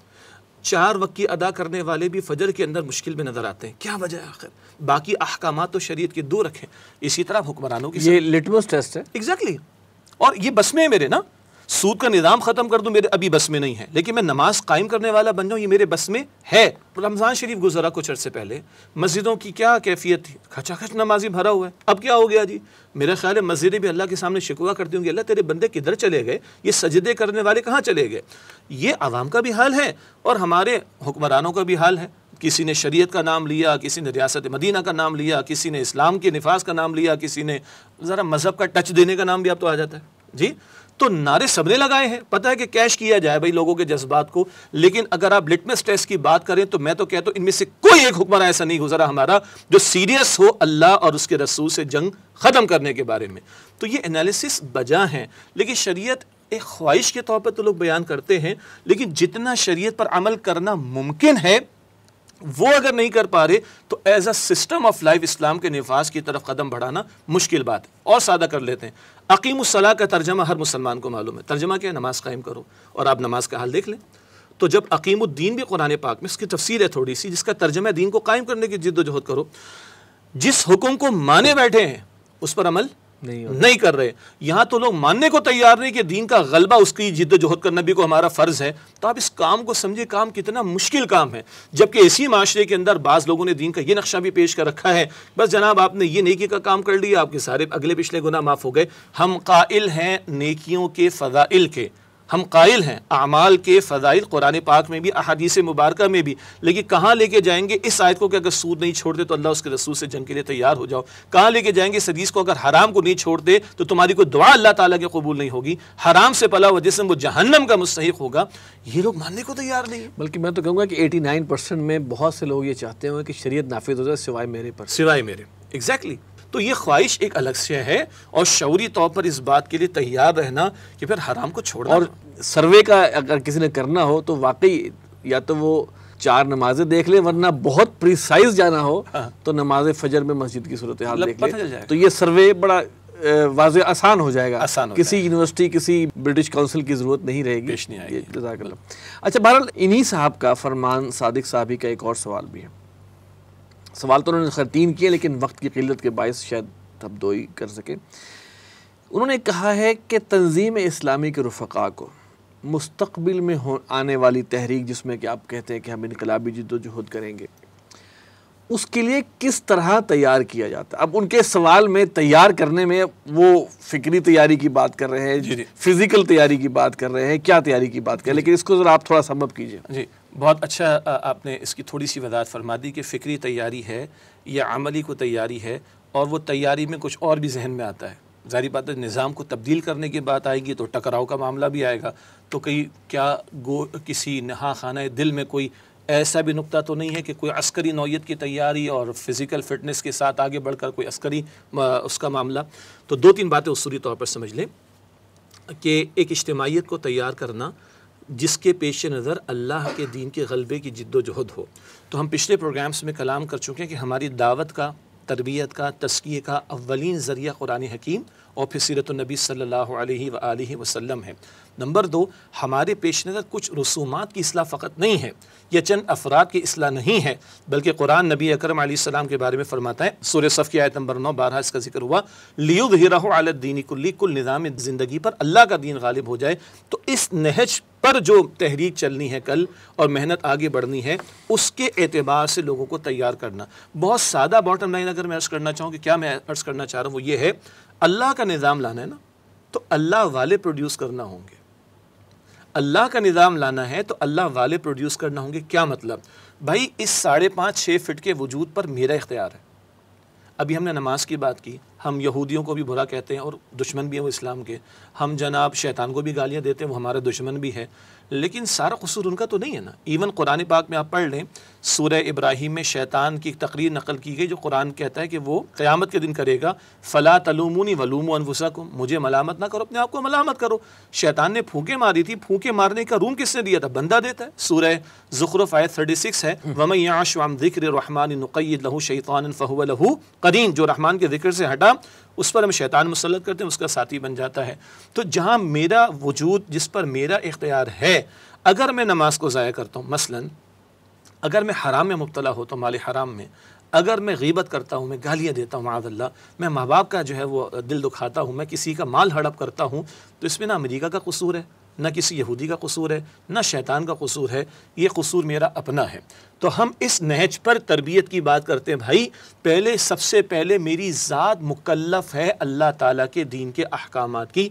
[SPEAKER 2] चार वक्त की अदा करने वाले भी फजर के अंदर मुश्किल में नजर आते हैं क्या वजह है आखिर बाकी अहकाम तो शरीयत के दो रखें इसी तरह हुक्मरानों की ये लिटमस टेस्ट है एग्जैक्टली और ये बस में मेरे ना सूद का निज़ाम ख़त्म कर दूँ मेरे अभी बस में नहीं है लेकिन मैं नमाज कायम करने वाला बन जाऊँ ये मेरे बस में है रमज़ान शरीफ गुजरा कुछ अर्से पहले मस्जिदों की क्या कैफियत थी खचाखच नमाजी भरा हुआ है अब क्या हो गया जी मेरा ख्याल है मस्जिदें भी अल्लाह के सामने शिकवा करती होंगी अल्लाह तेरे बंदे किधर चले गए ये सजदे करने वाले कहाँ चले गए ये आवाम का भी हाल है और हमारे हुक्मरानों का भी हाल है किसी ने शरीयत का नाम लिया किसी ने रियासत मदीना का नाम लिया किसी ने इस्लाम के नफाज का नाम लिया किसी ने ज़रा मज़हब का टच देने का नाम भी अब तो आ जाता है जी तो नारे सबने लगाए हैं पता है कि कैश किया जाए भाई लोगों के जज्बात को लेकिन अगर आप लिटमस टेस्ट की बात करें तो मैं तो कहता हूं इनमें से कोई एक हुक्मरान ऐसा नहीं गुजरा हमारा जो सीरियस हो अल्लाह और उसके रसूल से जंग ख़त्म करने के बारे में तो ये एनालिसिस बजा है लेकिन शरीय एक ख्वाहिश के तौर पर तो लोग बयान करते हैं लेकिन जितना शरीयत पर अमल करना मुमकिन है वो अगर नहीं कर पा रहे तो as a system of life इस्लाम के निफाज की तरफ कदम बढ़ाना मुश्किल बात है और सादा कर लेते हैं अकीमसला का तर्जमा हर मुसलमान को मालूम है तर्जमा क्या है नमाज कायम करो और आप नमाज का हाल देख लें तो जब अकीमुद्दीन भी कुरान पाक में इसकी तफसीर है थोड़ी सी जिसका तर्जमा दीन को कायम करने की जिद्दोजहद करो जिस हुक्म को माने बैठे हैं उस पर अमल नहीं, नहीं कर रहे यहाँ तो लोग मानने को तैयार नहीं कि दीन का गलबा उसकी जिद्दोजहद करना भी को हमारा फ़र्ज़ है तो आप इस काम को समझे काम कितना मुश्किल काम है जबकि इसी माशरे के अंदर बाज़ लोगों ने दीन का ये नक्शा भी पेश कर रखा है बस जनाब आपने ये नेकी का काम कर लिया आपके सारे अगले पिछले गुना माफ़ हो गए हम कायल हैं नेकियों के फ़जाइल के हम कायल हैं अमाल के फ़ाइल कुरान पाक में भी अहदीस मुबारक में भी लेकिन कहाँ लेके जाएंगे इस आयत को कि अगर सूद नहीं छोड़ते तो अल्लाह उसके रसूल से जंग के लिए तैयार हो जाओ कहाँ लेके जाएंगे इस हदीस को अगर हराम को नहीं छोड़ते तो तुम्हारी कोई दुआ अल्लाह ताला के कबूल नहीं होगी हराम से पला
[SPEAKER 1] वजह से वो जहन्नम का मुस्तक होगा ये लोग मानने को तैयार नहीं बल्कि मैं तो कहूँगा कि एटी नाइन परसेंट में बहुत से लोग ये चाहते हैं कि शरीय नाफिज हो जाए सिवाय मेरे पर सिवाय मेरे एग्जैक्टली exactly. तो ये
[SPEAKER 2] ख्वाहिश एक अलग से है और शौरी तौर पर इस बात के लिए तैयार रहना कि फिर हराम को
[SPEAKER 1] छोड़ना और सर्वे का अगर किसी ने करना हो तो वाकई या तो वो चार नमाजें देख ले वरना बहुत प्रिसाइज जाना हो हाँ। तो नमाज फजर में मस्जिद की सूरत हाल मतलब देख ले तो ये सर्वे बड़ा वाज आसान हो जाएगा आसान हो किसी यूनिवर्सिटी किसी ब्रिटिश काउंसिल की ज़रूरत नहीं रहेगी नहीं अच्छा बहरहाल इन्हीं साहब का फरमान सादिक साहबी का एक और सवाल भी है सवाल तो उन्होंने खैर तीन किए लेकिन वक्त की किल्लत के बायस शायद तब्दोई दो ही कर सकें उन्होंने कहा है कि तंजीम इस्लामी के रफ़ा को मुस्तबिल में हो आने वाली तहरीक जिसमें कि आप कहते हैं कि हम इनकलाबी जद्दोजहद करेंगे उसके लिए किस तरह तैयार किया जाता है अब उनके सवाल में तैयार करने में वो फिक्री तैयारी की बात कर रहे हैं फिजिकल तैयारी की बात कर रहे हैं क्या तैयारी की बात कर रहे हैं लेकिन इसको ज़रा आप थोड़ा सम्भव कीजिए
[SPEAKER 2] जी बहुत अच्छा आपने इसकी थोड़ी सी वजाहत फरमा दी कि फ़िक्री तैयारी है या अमली को तैयारी है और वो तैयारी में कुछ और भी जहन में आता है जारी बात है निज़ाम को तब्दील करने की बात आएगी तो टकराव का मामला भी आएगा तो कहीं क्या गो किसी नहा खाना दिल में कोई ऐसा भी नुकता तो नहीं है कि कोई अस्करी नौीयत की तैयारी और फिज़िकल फिटनेस के साथ आगे बढ़कर कोई अस्करी उसका मामला तो दो तीन बातें उसूली तौर पर समझ लें कि एक इज्तमाहीत को तैयार करना जिसके पेश नज़र अल्लाह के दीन के गलबे की जद्दोजहद हो तो हम पिछले प्रोग्राम्स में कलाम कर चुके हैं कि हमारी दावत का तरबियत का तस्किए का अवलिन ज़रिया कुरान हकीम और फिर सीरत नबी वसलम है नंबर दो हमारे पेश नज़र कुछ रसूमात की असलाह फ़कत नहीं है यह चंद अफराद की असलाह नहीं है बल्कि कुरान नबी अकरम सलाम के बारे में फरमाता है सूर्य सफ़ की आयत नंबर नौ बारह इसका जिक्र हुआ लियुद हिरा दीनी कुल्ली कुल निज़ाम ज़िंदगी पर अल्लाह का दीन गालिब हो जाए तो इस नहज पर जो तहरीक चलनी है कल और मेहनत आगे बढ़नी है उसके एतबार से लोगों को तैयार करना बहुत सादा बॉटम लाइन अगर मैं अर्ज़ करना चाहूँ कि क्या मैं अर्ज़ करना चाह रहा हूँ वो ये है अल्लाह का निज़ाम लाना है ना तो अल्लाह वाले प्रोड्यूस करना होंगे अल्लाह का निज़ाम लाना है तो अल्लाह वाले प्रोड्यूस करना होंगे क्या मतलब भाई इस साढ़े पाँच छः फिट के वजूद पर मेरा इख्तियार है अभी हमने नमाज की बात की हम यहूदियों को भी बुरा कहते हैं और दुश्मन भी हैं वो इस्लाम के हम जनाब शैतान को भी गालियाँ देते हैं वो हमारा दुश्मन भी है लेकिन सारा कसूर उनका तो नहीं है ना इवन कुरान पाक में आप पढ़ लें सूर्य इब्राहिम में शैतान की एक तकरीर नकल की गई जो कुरान कहता है कि वो क़्यामत के दिन करेगा फ़ला तलूमूनी वलूम अनवसा को मुझे मलामत ना करो अपने आप को मलामत करो शैतान ने फूके मारी थी फूके मारने का रूम किसने दिया था बंदा देता है सूर्य ज़ुखरफ आयत थर्टी सिक्स है वम याशवाम ज़िक्र रहमान नुकैद लहू शैतान फ़हू लहू करीन जो रहमान के जिक्र से हटा उस पर हम शैतान मुसलत करते हैं उसका साथी बन जाता है तो जहाँ मेरा वजूद जिस पर मेरा इख्तियार है अगर मैं नमाज को ज़ाया करता हूँ मसला अगर मैं हराम में मुबला होता हूँ माल हराम में अगर मैं गीबत करता हूँ मैं गालियाँ देता हूँ माजल्ला मैं माँ बाप का जो है वो दिल दुखाता हूँ मैं किसी का माल हड़प करता हूँ तो इसमें ना अमरीका का कसूर है ना किसी यहूदी का कसूर है ना शैतान का कसूर है ये कसूर मेरा अपना है तो हम इस नहज पर तरबियत की बात करते हैं भाई पहले सबसे पहले मेरी ज़ात मुकल्लफ है अल्लाह ताला के दीन के अहकाम की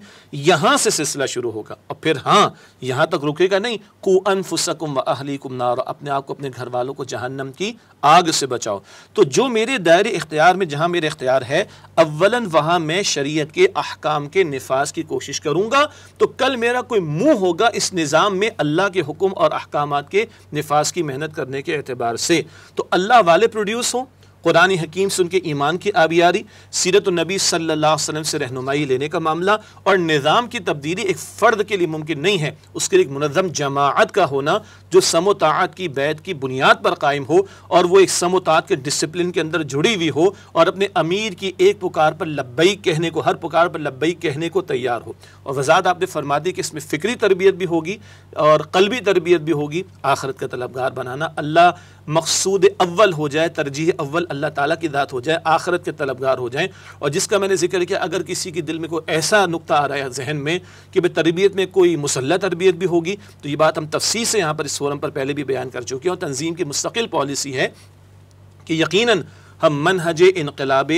[SPEAKER 2] यहाँ से सिलसिला शुरू होगा और फिर हाँ यहाँ तक रुकेगा नहीं को अनफुसकुम व अहलीकुम नार अपने आप को अपने घर वालों को जहन्नम की आग से बचाओ तो जो मेरे दायरे इख्तियार में जहाँ मेरे इख्तियार है अव्वलन वहाँ मैं शरीयत के अहकाम के नफाज की कोशिश करूँगा तो कल मेरा कोई मुँह होगा इस निज़ाम में अल्लाह के हुक्म और अहकाम के नफाज की मेहनत करने के एतबार से तो अल्लाह वाले प्रोड्यूस हों कुरान हकीम से उनके ईमान की आबियारी सीरत नबी सल्लल्लाहु अलैहि वसल्लम से रहनुमाई लेने का मामला और निज़ाम की तब्दीली एक फ़र्द के लिए मुमकिन नहीं है उसके लिए एक मनम जमात का होना जो समोतात की बैत की बुनियाद पर कायम हो और वो एक समोतात के डिसप्लिन के अंदर जुड़ी हुई हो और अपने अमीर की एक पुकार पर लब्बई कहने को हर पुकार पर लब्बई कहने को तैयार हो और वजात आपने फरमा दी कि इसमें फ़िक्री तरबियत भी होगी और कलबी तरबियत भी होगी आखरत का तलबगार बनाना अल्लाह मकसूद अव्वल हो जाए तरजीह अव्वल अल्लाह ताला की दात हो जाए आखरत के तलबगार हो जाएं और जिसका मैंने जिक्र किया अगर किसी के दिल में कोई ऐसा नुकता आ रहा है जहन में कि भाई तरबियत में कोई मुसल्ह तरबियत भी होगी तो ये बात हम तफसी से यहाँ पर इस फोरम पर पहले भी बयान कर चुके हैं और तंजीम की मुस्तकिल पॉलिसी है कि यकीनन हम मनहज इनकलाब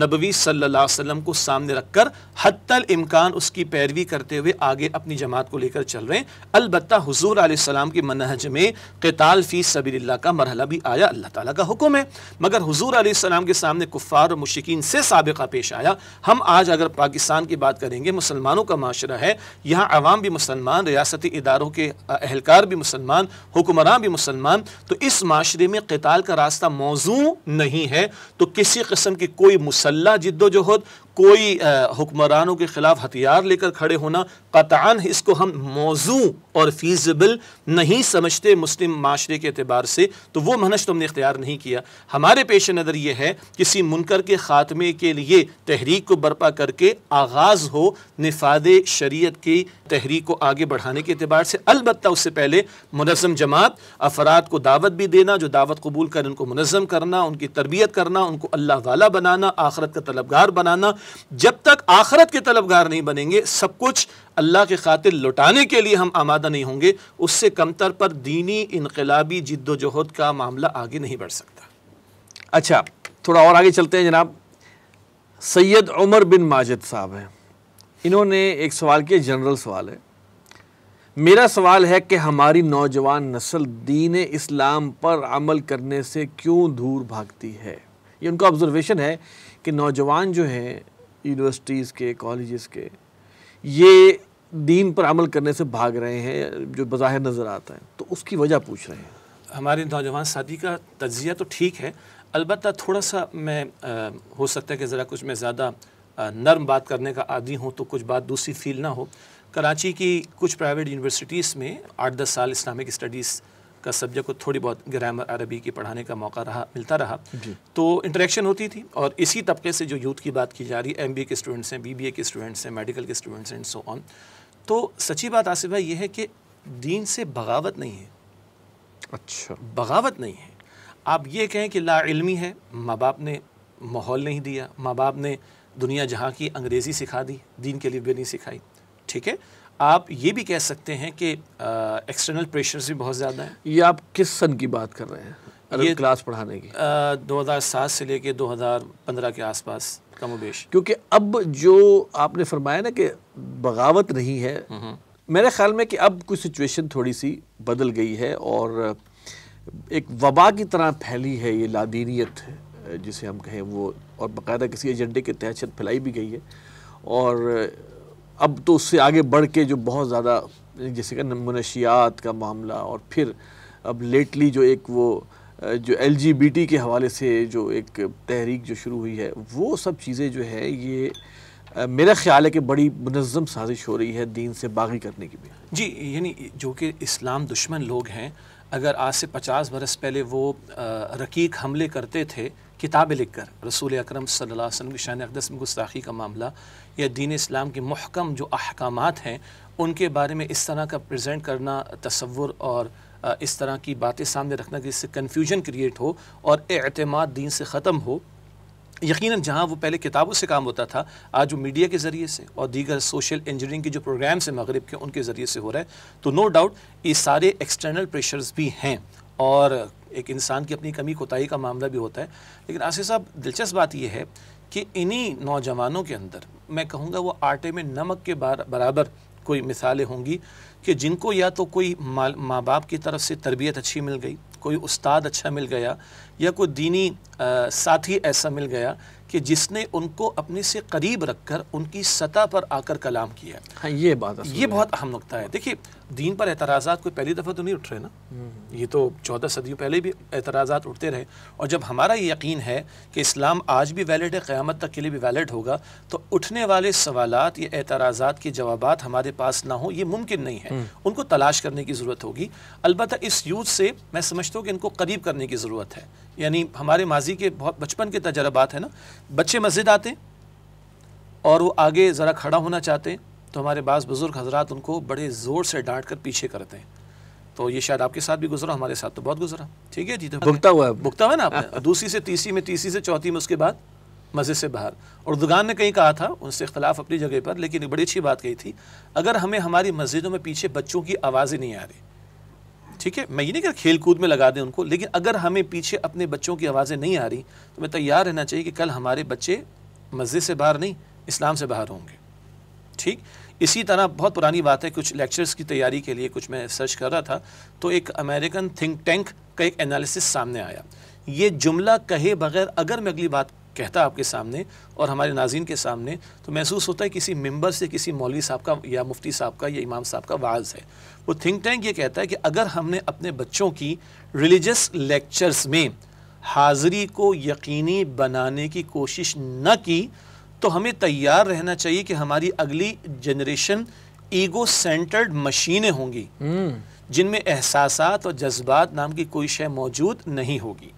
[SPEAKER 2] नबवी सल्ला वसम को सामने रखकर हत्तल इम्कान उसकी पैरवी करते हुए आगे अपनी जमात को लेकर चल रहे हैं अलबत् हजूर आलम के मनहज में कताल फ़ी सबी का मरहला भी आया अल्लाह ताली का हुक्म है मगर हजूर आलम के सामने कुफ़ार और मुश्किन से सबका पेश आया हम आज अगर पाकिस्तान की बात करेंगे मुसलमानों का माशरा है यहाँ आवाम भी मुसलमान रियासती इदारों के अहलकार भी मुसलमान हुक्मरान भी मुसलमान तो इस माशरे में कताल का रास्ता मौजू नहीं है तो किसी किस्म की कोई मुसल्ला जिद्दोजहद कोई हुक्मरानों के ख़िलाफ़ हथियार लेकर खड़े होना कतान इसको हम मौजू और फीजबल नहीं समझते मुस्लिम माशरे के अतबार से तो वो मनश तो हमने इख्तियार नहीं किया हमारे पेश नज़र ये है किसी मुनकर के ख़ात्मे के लिए तहरीक को बर्पा करके आगाज़ हो निफाद शरीत की तहरीक को आगे बढ़ाने के अतबार से अलबत् उससे पहले मनज़म जमात अफराद को दावत भी देना जो दावत कबूल कर उनको मनज़म करना उनकी तरबियत करना उनको अल्लाह वाला बनाना आखरत का तलबगार बनाना जब तक आखरत के तलबगार नहीं बनेंगे सब कुछ अल्लाह के खातिर लुटाने के लिए हम आमादा नहीं होंगे उससे कमतर पर दीनी इनकलाबी जिद्दोजहद का मामला
[SPEAKER 1] आगे नहीं बढ़ सकता अच्छा थोड़ा और आगे चलते हैं जनाब सैयद उमर बिन माजिद साहब हैं इन्होंने एक सवाल किया जनरल सवाल है मेरा सवाल है कि हमारी नौजवान नस्ल दीन इस्लाम पर अमल करने से क्यों दूर भागती है ये उनका ऑब्जर्वेशन है कि नौजवान जो हैं यूनिवर्सिटीज़ के कॉलेज़ के ये दीन पर अमल करने से भाग रहे हैं जो बाहर नज़र आता है तो उसकी वजह पूछ रहे हैं
[SPEAKER 2] हमारे नौजवान साथी का तजिया तो ठीक है अलबत् थोड़ा सा मैं आ, हो सकता है कि ज़रा कुछ मैं ज़्यादा नर्म बात करने का आदि हूँ तो कुछ बात दूसरी फील ना हो कराची की कुछ प्राइवेट यूनिवर्सिटीज़ में आठ दस साल इस्लामिक स्टडीज़ का सब्जेक्ट को थोड़ी बहुत ग्रामर अरबी की पढ़ाने का मौका रहा मिलता रहा तो इंटरेक्शन होती थी और इसी तबके से जो यूथ की बात की जा रही है एम के स्टूडेंट्स हैं बी के स्टूडेंट्स हैं मेडिकल के स्टूडेंट्स एंड सो ऑन तो सच्ची बात आसिफ भाई ये है कि दीन से बगावत नहीं है अच्छा बगावत नहीं है आप ये कहें कि लाइलमी है माँ बाप ने माहौल नहीं दिया माँ बाप ने दुनिया जहाँ की अंग्रेज़ी सिखा दी दीन के लिए भी नहीं सिखाई ठीक है आप ये भी कह सकते हैं कि एक्सटर्नल प्रेशर्स भी बहुत ज़्यादा हैं
[SPEAKER 1] ये आप किस सन की बात कर रहे हैं
[SPEAKER 2] अरब ये क्लास पढ़ाने की दो हज़ार सात से लेके दो हज़ार पंद्रह के आसपास कम बेश
[SPEAKER 1] क्योंकि अब जो आपने फरमाया ना कि बगावत नहीं है हम्म। मेरे ख्याल में कि अब कोई सिचुएशन थोड़ी सी बदल गई है और एक वबा की तरह फैली है ये लादीनीत जिसे हम कहें वो और बाकायदा किसी एजेंडे के तहत फैलाई भी गई है और अब तो उससे आगे बढ़ के जो बहुत ज़्यादा जैसे कि मनशियात का मामला और फिर अब लेटली जो एक वो जो एल के हवाले से जो एक तहरीक जो शुरू हुई है वो सब चीज़ें जो है ये मेरा ख्याल है कि बड़ी मुनज़म साजिश हो रही है दीन से बागी करने की भी
[SPEAKER 2] जी यानी जो कि इस्लाम दुश्मन लोग हैं अगर आज से पचास बरस पहले वो रकीक हमले करते थे किताबें लिख कर रसूल अक्रम सल्लल्लाहु अलैहि वसल्लम की शान अकदस में गुस्ताखी का मामला या दीन इस्लाम के महकम जो अहकाम हैं उनके बारे में इस तरह का प्रजेंट करना तस्वुर और इस तरह की बातें सामने रखना कि इससे कन्फ्यूजन क्रिएट हो और अतमाद दीन से ख़त्म हो यकीनन जहाँ वो पहले किताबों से काम होता था आज वो मीडिया के ज़रिए से और दीगर सोशल इंजीनियरिंग के जो प्रोग्राम्स हैं मगरब के उनके ज़रिए से हो रहा है तो नो डाउट ये सारे एक्सटर्नल प्रेशर्स भी हैं और एक इंसान की अपनी कमी कोताही का मामला भी होता है लेकिन आसिफ साहब दिलचस्प बात यह है कि इन्हीं नौजवानों के अंदर मैं कहूँगा वो आटे में नमक के बराबर कोई मिसालें होंगी कि जिनको या तो कोई माँ बाप की तरफ से तरबियत अच्छी मिल गई कोई उस्ताद अच्छा मिल गया या कोई दीनी आ, साथी ऐसा मिल गया कि जिसने उनको अपने से करीब रखकर उनकी सतह पर आकर कलाम किया हाँ ये बात ये बहुत अहम नुकता है देखिए दीन पर एतराज़ा कोई पहली दफ़ा तो नहीं उठ रहे ना हम्म। ये तो चौदह सदियों पहले भी एतराज़ा उठते रहे और जब हमारा ये यकीन है कि इस्लाम आज भी वैलिड है क़्यामत तक के लिए भी वैलिड होगा तो उठने वाले सवाल ये एतराज़ा के जवाब हमारे पास ना हो ये मुमकिन नहीं है हम्म। उनको तलाश करने की ज़रूरत होगी अलबत् इस यूथ से मैं समझता हूँ कि इनको करीब करने की ज़रूरत है यानी हमारे माजी के बहुत बचपन के तजर्बात हैं ना बच्चे मस्जिद आते और वो आगे ज़रा खड़ा होना चाहते हैं तो हमारे बाज़ बुज़ुर्ग हजरात उनको बड़े ज़ोर से डांट कर पीछे करते हैं तो ये शायद आपके साथ भी गुजरा हमारे साथ तो बहुत गुजरा ठीक है जी तो भुगता हुआ भुगता हुआ ना आपने दूसरी से तीसरी में तीसरी से चौथी में उसके बाद मज़े से बाहर और दुकान ने कहीं कहा था उनसे इख्तलाफ अपनी जगह पर लेकिन एक बड़ी अच्छी बात कही थी अगर हमें हमारी मस्जिदों में पीछे बच्चों की आवाज़ें नहीं आ रही ठीक है मैं ये नहीं कह खेल कूद में लगा दें उनको लेकिन अगर हमें पीछे अपने बच्चों की आवाज़ें नहीं आ रही तो मैं तैयार रहना चाहिए कि कल हमारे बच्चे मस्जिद से बाहर नहीं इस्लाम से बाहर होंगे ठीक इसी तरह बहुत पुरानी बात है कुछ लेक्चर्स की तैयारी के लिए कुछ मैं सर्च कर रहा था तो एक अमेरिकन थिंक टैंक का एक एनालिसिस सामने आया ये जुमला कहे बगैर अगर मैं अगली बात कहता आपके सामने और हमारे नाजीन के सामने तो महसूस होता है किसी मेंबर से किसी मौलवी साहब का या मुफ्ती साहब का या इमाम साहब का वाज है वो थिंक टैंक ये कहता है कि अगर हमने अपने बच्चों की रिलीजस लेक्चर्स में हाजिरी को यकीनी बनाने की कोशिश न की तो हमें तैयार रहना चाहिए कि हमारी अगली जनरेशन ईगो सेंटर्ड मशीनें होंगी हम्म। जिनमें एहसास और जज्बात नाम की कोई शय मौजूद नहीं होगी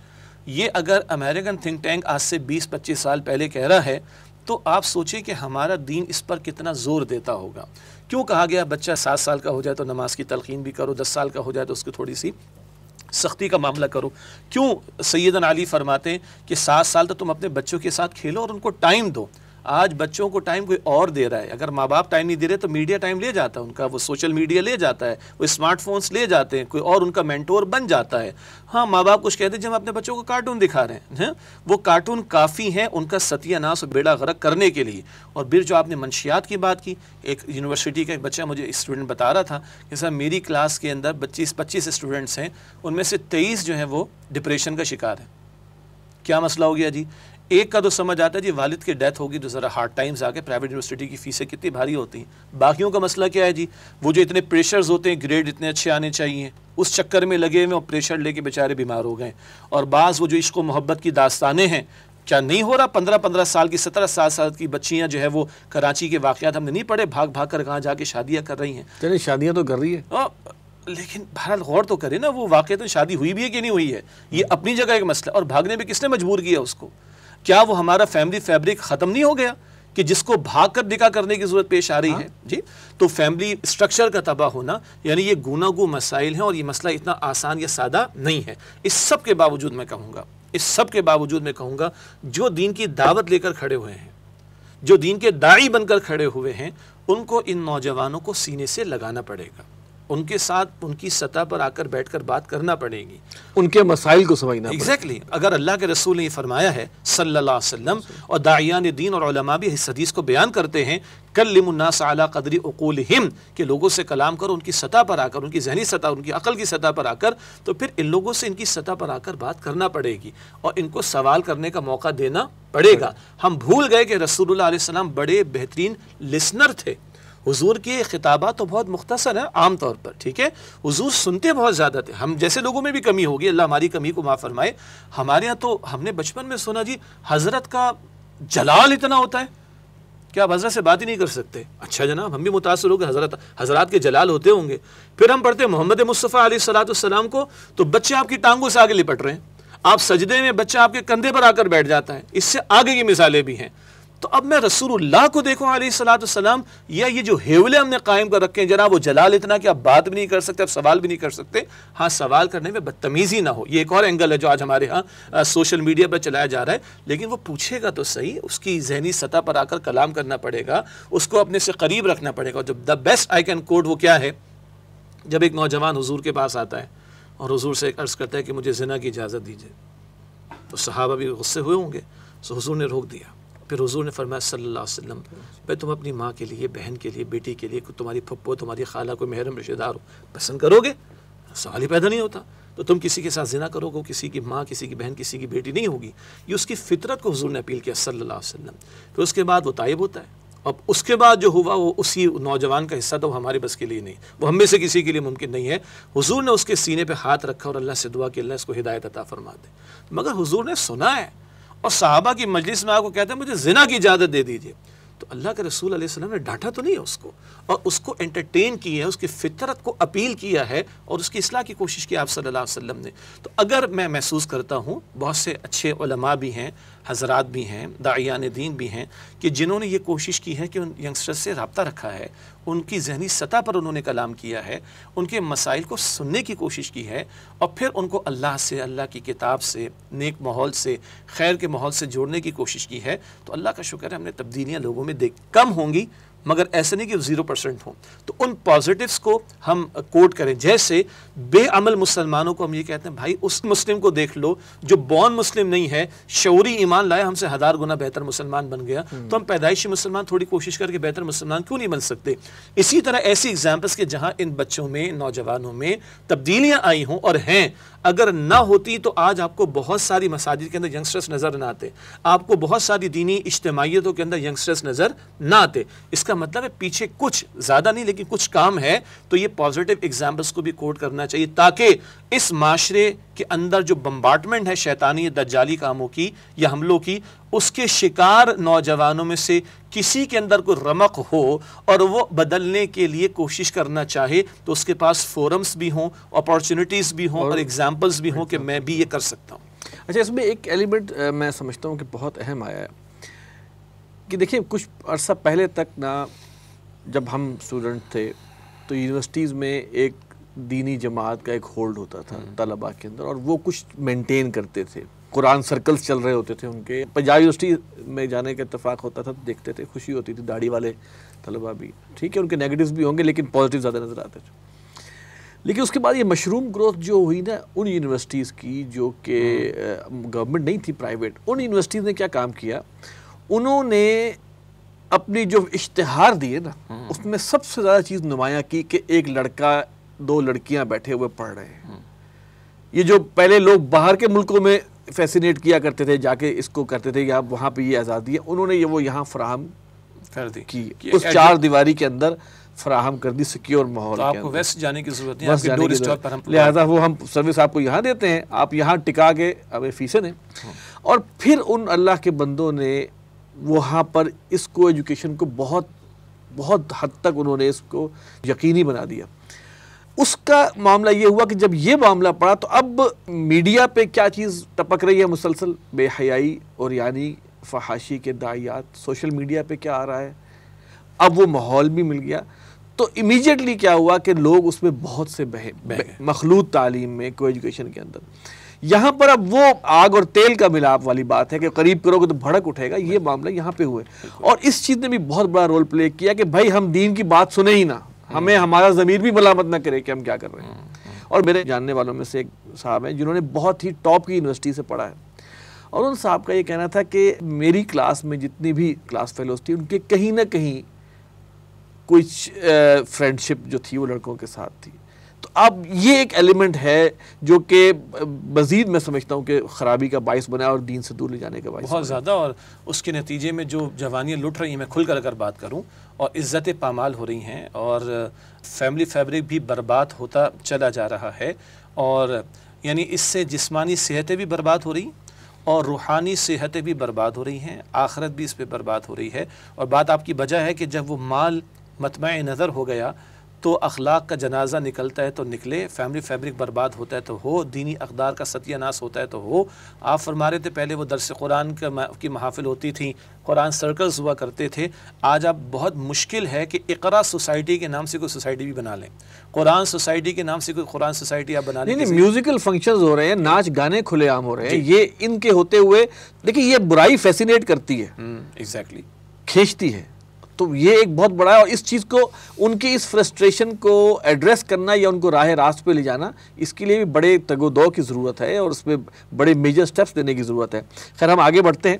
[SPEAKER 2] ये अगर अमेरिकन थिंक टैंक आज से 20-25 साल पहले कह रहा है तो आप सोचिए कि हमारा दीन इस पर कितना ज़ोर देता होगा क्यों कहा गया बच्चा सात साल का हो जाए तो नमाज की तलखीन भी करो दस साल का हो जाए तो उसकी थोड़ी सी सख्ती का मामला करो क्यों सैदन अली फरमाते हैं कि सात साल तो तुम अपने बच्चों के साथ खेलो और उनको टाइम दो आज बच्चों को टाइम कोई और दे रहा है अगर माँ बाप टाइम नहीं दे रहे तो मीडिया टाइम ले जाता है उनका वो सोशल मीडिया ले जाता है वो स्मार्टफोन्स ले जाते हैं कोई और उनका मेंटोर बन जाता है हाँ माँ बाप कुछ कहते हैं जब अपने बच्चों को कार्टून दिखा रहे हैं है? वो कार्टून काफ़ी है उनका सत्यानाश और बेड़ा गर्क करने के लिए और फिर जो आपने मंशियात की बात की एक यूनिवर्सिटी का एक बच्चा मुझे स्टूडेंट बता रहा था कि सर मेरी क्लास के अंदर पच्चीस पच्चीस स्टूडेंट्स हैं उनमें से तेईस जो हैं वो डिप्रेशन का शिकार है क्या मसला हो गया जी एक का तो समझ आता है जी वालिद की डेथ होगी तो ज़रा हार्ड टाइम्स आके प्राइवेट यूनिवर्सिटी की फ़ीसें कितनी भारी होती हैं बाकियों का मसला क्या है जी वो जो इतने प्रेशर्स होते हैं ग्रेड इतने अच्छे आने चाहिए उस चक्कर में लगे हुए और प्रेशर लेके बेचारे बीमार हो गए और बाज़ वो जो इश्को मोहब्बत की दास्तानें हैं क्या नहीं हो रहा पंद्रह पंद्रह साल की सत्रह साल साल की बच्चियां जो है वो कराची के वाकत हमने नहीं पढ़े भाग भाग कर कहाँ जाके शादियाँ कर रही हैं
[SPEAKER 1] चले शादियाँ तो कर रही
[SPEAKER 2] है लेकिन भारत गौर तो करे ना वो वाकई तो शादी हुई भी है कि नहीं हुई है ये अपनी जगह एक मसला और भागने पर किसने मजबूर किया उसको क्या वो हमारा फैमिली फैब्रिक ख़त्म नहीं हो गया कि जिसको भाग कर निका करने की जरूरत पेश आ रही हाँ? है जी तो फैमिली स्ट्रक्चर का तबाह होना यानी ये गुनागु मसाइल हैं और ये मसला इतना आसान या सादा नहीं है इस सब के बावजूद मैं कहूँगा इस सब के बावजूद मैं कहूँगा जो दीन की दावत लेकर खड़े हुए हैं जो दीन के दाई बनकर खड़े हुए हैं उनको इन नौजवानों को सीने से लगाना पड़ेगा उनके साथ उनकी सतह पर आकर बैठकर बात करना पड़ेगी
[SPEAKER 1] उनके मसाइल को समझना एग्जैक्टली
[SPEAKER 2] exactly. अगर अल्लाह के रसूल ने फरमाया है सल्ला वसम और दायान दीन और भी इस हदीस को बयान करते हैं कल कल्लमन्नास सला कदरी अकूल हिम के लोगों से कलाम करो उनकी सतह पर आकर उनकी जहनी सतह उनकी अकल की सतह पर आकर तो फिर इन लोगों से इनकी सतह पर आकर बात करना पड़ेगी और इनको सवाल करने का मौका देना पड़ेगा हम भूल गए कि रसूल सलाम बड़े बेहतरीन लिसनर थे हुजूर के खिताबा तो बहुत मुख्तसर है आम तौर पर ठीक है हुजूर सुनते बहुत ज़्यादा थे हम जैसे लोगों में भी कमी होगी अल्लाह हमारी कमी को माफ़ फरमाए हमारे यहाँ तो हमने बचपन में सुना जी हज़रत का जलाल इतना होता है कि आप हजरत से बात ही नहीं कर सकते अच्छा जनाब हम भी मुतासर हो गए हजरत हजरात के जलाल होते होंगे फिर हम पढ़ते मोहम्मद मुस्तफ़ा सलाम को तो बच्चे आपकी टांगों से आगे लिपट रहे हैं आप सजदे में बच्चा आपके कंधे पर आकर बैठ जाता है इससे आगे की मिसालें भी हैं तो अब मैं रसूलुल्लाह को देखूँ सलाम या ये जो हेवले हमने कायम कर रखे हैं जना वो जलाल इतना कि आप बात भी नहीं कर सकते आप सवाल भी नहीं कर सकते हाँ सवाल करने में बदतमीज़ी ना हो ये एक और एंगल है जो आज हमारे यहाँ सोशल मीडिया पर चलाया जा रहा है लेकिन वो पूछेगा तो सही उसकी जहनी सतह पर आकर कलाम करना पड़ेगा उसको अपने से करीब रखना पड़ेगा जब the best I can code वो क्या है जब एक नौजवान हजूर के पास आता है और हजूर से अर्ज़ करता है कि मुझे जिना की इजाज़त दीजिए तो सहाबा भी गुस्से हुए होंगे सो तो हजूर ने रोक दिया फिर हजूर ने फरमाया सल्ला वसम भाई तुम अपनी माँ के लिए बहन के लिए बेटी के लिए तुम्हारी पप्पो तुम्हारी खाला कोई महरम रिश्तेदार हो पसंद करोगे सवाल ही पैदा नहीं होता तो तुम किसी के साथ जिना करोगे किसी की माँ किसी की बहन किसी की बेटी नहीं होगी ये उसकी फितरत को हजूर ने अपील किया सल्ला वसलम फिर उसके बाद वो तायब होता है अब उसके बाद जो हुआ वो उसी नौजवान का हिस्सा था वो हमारे बस के लिए नहीं वो हमें से किसी के लिए मुमकिन नहीं है हुजूर ने उसके सीने पे हाथ रखा और अल्लाह से दुआ कि अल्लाह इसको हिदायत अता फरमा दे मगर हुजूर ने सुना है और साहबा की मजलिस में आपको कहते हैं मुझे जिना की इजाज़त दे दीजिए तो अल्लाह के रसूल अलैहिस्सलाम ने डांटा तो नहीं है उसको और उसको एंटरटेन किया है उसकी फितरत को अपील किया है और उसकी असलाह की कोशिश की आप सल्लल्लाहु अलैहि वसल्लम ने तो अगर मैं महसूस करता हूँ बहुत से अच्छे भी हैं हजरात भी हैं दायान दीन भी हैं कि जिन्होंने ये कोशिश की है कि उन यंगस्टर्स से रबता रखा है उनकी जहनी सतह पर उन्होंने कलाम किया है उनके मसाइल को सुनने की कोशिश की है और फिर उनको अल्लाह से अल्लाह की किताब से नेक माहौल से खैर के माहौल से जोड़ने की कोशिश की है तो अल्लाह का शुक्र है हमने तब्दीलियाँ लोगों में देख कम होंगी मगर ऐसा नहीं कि ज़ीरो परसेंट हों तो उन पॉजिटिव्स को हम कोट करें जैसे बेअमल मुसलमानों को हम ये कहते हैं भाई उस मुस्लिम को देख लो जो बॉन मुस्लिम नहीं है शौरी ईमान लाया हमसे हज़ार गुना बेहतर मुसलमान बन गया हम्म। तो हम पैदाइशी मुसलमान थोड़ी कोशिश करके बेहतर मुसलमान क्यों नहीं बन सकते इसी तरह ऐसी एग्जाम्पल्स के जहाँ इन बच्चों में नौजवानों में तब्दीलियाँ आई हों और हैं अगर ना होती तो आज आपको बहुत सारी मसाजिद के अंदर यंगस्टर्स नज़र ना आते आपको बहुत सारी दीनी इज्तमाहीतों के अंदर यंगस्टर्स नज़र ना आते इसका मतलब है पीछे कुछ ज़्यादा नहीं लेकिन कुछ काम है तो ये पॉजिटिव एग्जाम्पल्स को भी कोट करना चाहिए ताकि इस माशरे के अंदर जो बम्बार्टमेंट है शैतानी दज्जाली कामों की या हमलों की उसके शिकार नौजवानों में से किसी के अंदर कोई रमक हो और वो बदलने के लिए कोशिश करना चाहे
[SPEAKER 1] तो उसके पास फोरम्स भी हों अपॉर्चुनिटीज़ भी हों और एग्जाम्पल्स भी हों कि मैं भी ये कर सकता हूँ अच्छा इसमें एक एलिमेंट मैं समझता हूँ कि बहुत अहम आया है कि देखिए कुछ अर्सा पहले तक ना जब हम स्टूडेंट थे तो यूनिवर्सिटीज़ में एक दीनी जमात का एक होल्ड होता था हम्म। तलबा के अंदर और वो कुछ मेंटेन करते थे कुरान सर्कल्स चल रहे होते थे उनके पंजाब यूनिवर्सिटी में जाने का इतफाक होता था तो देखते थे खुशी होती थी दाढ़ी वाले तलबा भी ठीक है उनके नेगेटिव्स भी होंगे लेकिन पॉजिटिव ज़्यादा नज़र आते थे लेकिन उसके बाद ये मशरूम ग्रोथ जो हुई ना उन यूनिवर्सिटीज़ की जो कि गवर्नमेंट नहीं थी प्राइवेट उन यूनिवर्सिटीज़ ने क्या काम किया उन्होंने अपनी जो इश्तहार दिए ना हम्म। उसमें सबसे ज़्यादा चीज़ नुमाया की कि एक लड़का दो लड़कियाँ बैठे हुए पढ़ रहे हैं हम्म। ये जो पहले लोग बाहर के मुल्कों में फैसिनेट किया करते थे जाके इसको करते थे या वहाँ पे ये आज़ादी है उन्होंने ये वो यहाँ फ्राहम कर दी की उस चार दीवारी के अंदर फ्राहम कर दी सिक्योर माहौल तो आपको वेस्ट जाने की जरूरत नहीं लिहाजा वो हम सर्विस आपको यहाँ देते हैं आप यहाँ टिका के अब फीसे ने हाँ। और फिर उन अल्लाह के बंदों ने वहाँ पर इसको एजुकेशन को बहुत बहुत हद तक उन्होंने इसको यकीनी बना दिया उसका मामला ये हुआ कि जब ये मामला पड़ा तो अब मीडिया पे क्या चीज़ टपक रही है मुसलसल बेहयाई और यानी फहाशी के दायात सोशल मीडिया पे क्या आ रहा है अब वो माहौल भी मिल गया तो इमीजिएटली क्या हुआ कि लोग उसमें बहुत से बहे, बहे। मखलूत तालीम में को एजुकेशन के अंदर यहाँ पर अब वो आग और तेल का मिलाप वाली बात है कि करीब करोगे तो भड़क उठेगा ये मामला यहाँ पे हुए और इस चीज़ ने भी बहुत बड़ा रोल प्ले किया कि भाई हम दीन की बात सुने ही ना हमें हमारा ज़मीर भी मलामत ना करे कि हम क्या कर रहे हैं और मेरे जानने वालों में से एक साहब हैं जिन्होंने बहुत ही टॉप की यूनिवर्सिटी से पढ़ा है और उन साहब का ये कहना था कि मेरी क्लास में जितनी भी क्लास फेलोज थी उनके कहीं ना कहीं कुछ फ्रेंडशिप जो थी वो लड़कों के साथ थी तो अब ये एक एलिमेंट है जो कि मज़ीद मैं समझता हूँ कि ख़राबी का बायस बना और दीन से दूर ले जाने का बायस बहुत ज़्यादा
[SPEAKER 2] और उसके नतीजे में जो जवानियाँ लुट रही हैं मैं खुलकर अगर बात करूँ और इज़्ज़तें पामाल हो रही हैं और फैमिली फैब्रिक भी बर्बाद होता चला जा रहा है और यानी इससे जिस्मानी सेहतें भी बर्बाद हो रही और रूहानी सेहतें भी बर्बाद हो रही हैं आखरत भी इस पर बर्बाद हो रही है और बात आपकी वजह है कि जब वो माल मतम नज़र हो गया तो अखलाक का जनाजा निकलता है तो निकले फैमिली फैब्रिक बर्बाद होता है तो हो दीनी अकदार का सत्यानाश होता है तो हो आप फरमा रहे थे पहले वो दरस कुरान की महाफिल होती थी कुरान सर्कल्स हुआ करते थे आज आप बहुत मुश्किल है कि इकरा सोसाइटी के नाम से कोई सोसाइटी भी बना लें कुरान सोसाइटी के नाम से कोई कुरान सोसाइटी आप बना लें
[SPEAKER 1] म्यूज़िकल फंक्शन हो रहे हैं नाच गाने खुलेआम हो रहे हैं ये इनके होते हुए देखिए ये बुराई फैसिनेट करती है एग्जैक्टली हम्म, खींचती है तो ये एक बहुत बड़ा है और इस चीज़ को उनकी इस फ्रस्ट्रेशन को एड्रेस करना या उनको राह रास्त पे ले जाना इसके लिए भी बड़े तगोदौ की ज़रूरत है और उसमें बड़े मेजर स्टेप्स देने की ज़रूरत है खैर हम आगे बढ़ते हैं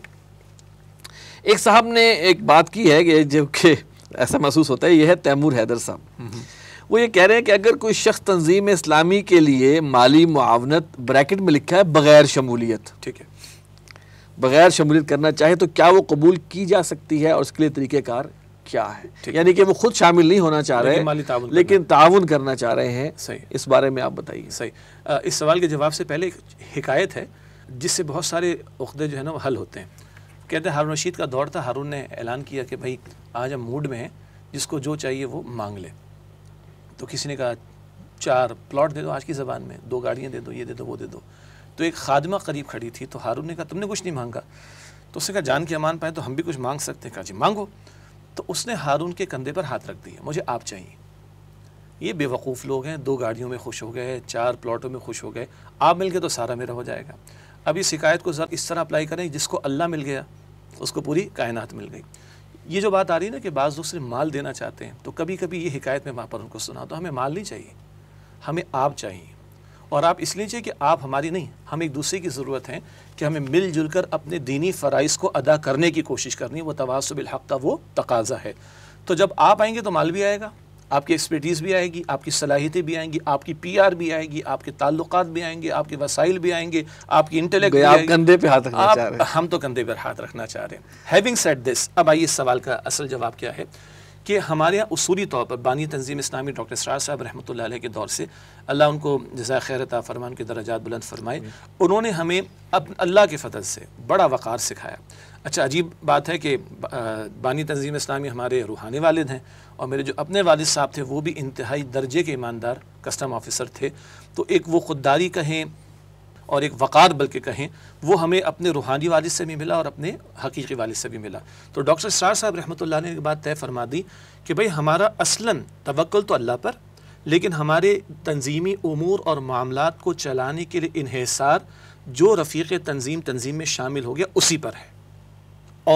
[SPEAKER 1] एक साहब ने एक बात की है कि जो कि ऐसा महसूस होता है यह है तैमूर हैदर साहब हम्म। वो ये कह रहे हैं कि अगर कोई शख्स तंजीम इस्लामी के लिए माली मुआवनत ब्रैकेट में लिखा है बग़ैर शमूलियत ठीक है बग़ैर शमूलियत करना चाहे तो क्या वो कबूल की जा सकती है और उसके लिए तरीक़ेकार क्या है यानी कि वो खुद शामिल नहीं होना चाह रहे हैं लेकिन ताउन करना चाह रहे हैं सही इस बारे में आप बताइए सही
[SPEAKER 2] इस सवाल के जवाब से पहले एक शिकायत है जिससे बहुत सारे उहदे जो है ना वो हल होते हैं कहते हैं हारून रशीद का दौर था हारून ने ऐलान किया कि भाई आज हम मूड में हैं जिसको जो चाहिए वो मांग ले तो किसी ने कहा चार प्लॉट दे दो आज की ज़बान में दो गाड़ियाँ दे दो ये दे दो वो दे दो तो एक खादमा करीब खड़ी थी तो हारून ने कहा तुमने कुछ नहीं मांगा तो उसने कहा जान के अमान पाए तो हम भी कुछ मांग सकते हैं कहा जी मांगो तो उसने हारून के कंधे पर हाथ रख दिया मुझे आप चाहिए ये बेवकूफ़ लोग हैं दो गाड़ियों में खुश हो गए चार प्लॉटों में खुश हो गए आप मिल गए तो सारा मेरा हो जाएगा अब इस शिकायत को ज़रा इस तरह अप्लाई करें जिसको अल्लाह मिल गया उसको पूरी कायनात मिल गई ये जो बात आ रही है ना कि बाज़ दूसरे माल देना चाहते हैं तो कभी कभी ये हिकायत में वहाँ पर उनको सुना तो हमें माल नहीं चाहिए हमें आप चाहिए और आप इसलिए लीजिए कि आप हमारी नहीं हम एक दूसरे की ज़रूरत है कि हमें मिलजुल कर अपने दीनी फ़राइज़ को अदा करने की कोशिश करनी वह तवासबिलहक़ का वो तकाजा है तो जब आप आएंगे तो माल भी आएगा आपकी एक्सपर्टीज़ भी आएगी आपकी सलाहियतें भी आएंगी आपकी पी आर भी आएगी आपके ताल्लुक भी आएंगे आपके वसाइल भी आएंगे आपकी इंटेलेक्ट भी आप कंधे पे हाथ रखना चाह रहे हैं हम तो कंधे पर हाथ रखना चाह रहे हैं हैविंग सेट दिस अब आइए इस सवाल का असल जवाब क्या है कि हमारे यहाँ उसूली तौर पर बानी तंजीम इस्लामी डॉक्टर सरार साहब रहमत के दौर से अल्लाह उनको जजा खैरता फरमान के दराजात बुलंद फरमाए उन्होंने हमें अब अल्लाह के फतल से बड़ा वक़ार सिखाया अच्छा अजीब बात है कि बानी तंजीम इस्लामी हमारे रूहानी वालद हैं और मेरे जो अपने वालद साहब थे वो भी इंतहाई दर्जे के ईमानदार कस्टम ऑफिसर थे तो एक वो खुददारी कहें और एक वक़ार बल्कि कहें वो हमें अपने रूहानी वाले से भी मिला और अपने हकीकी वाले से भी मिला तो डॉक्टर शाह साहब रहमत ने एक बात तय फरमा दी कि भाई हमारा असला तवक्ल तो अल्लाह पर लेकिन हमारे तंजीमी अमूर और मामला को चलाने के लिए इहसार जो रफ़ीक तंजीम तंजीम में शामिल हो गया उसी पर है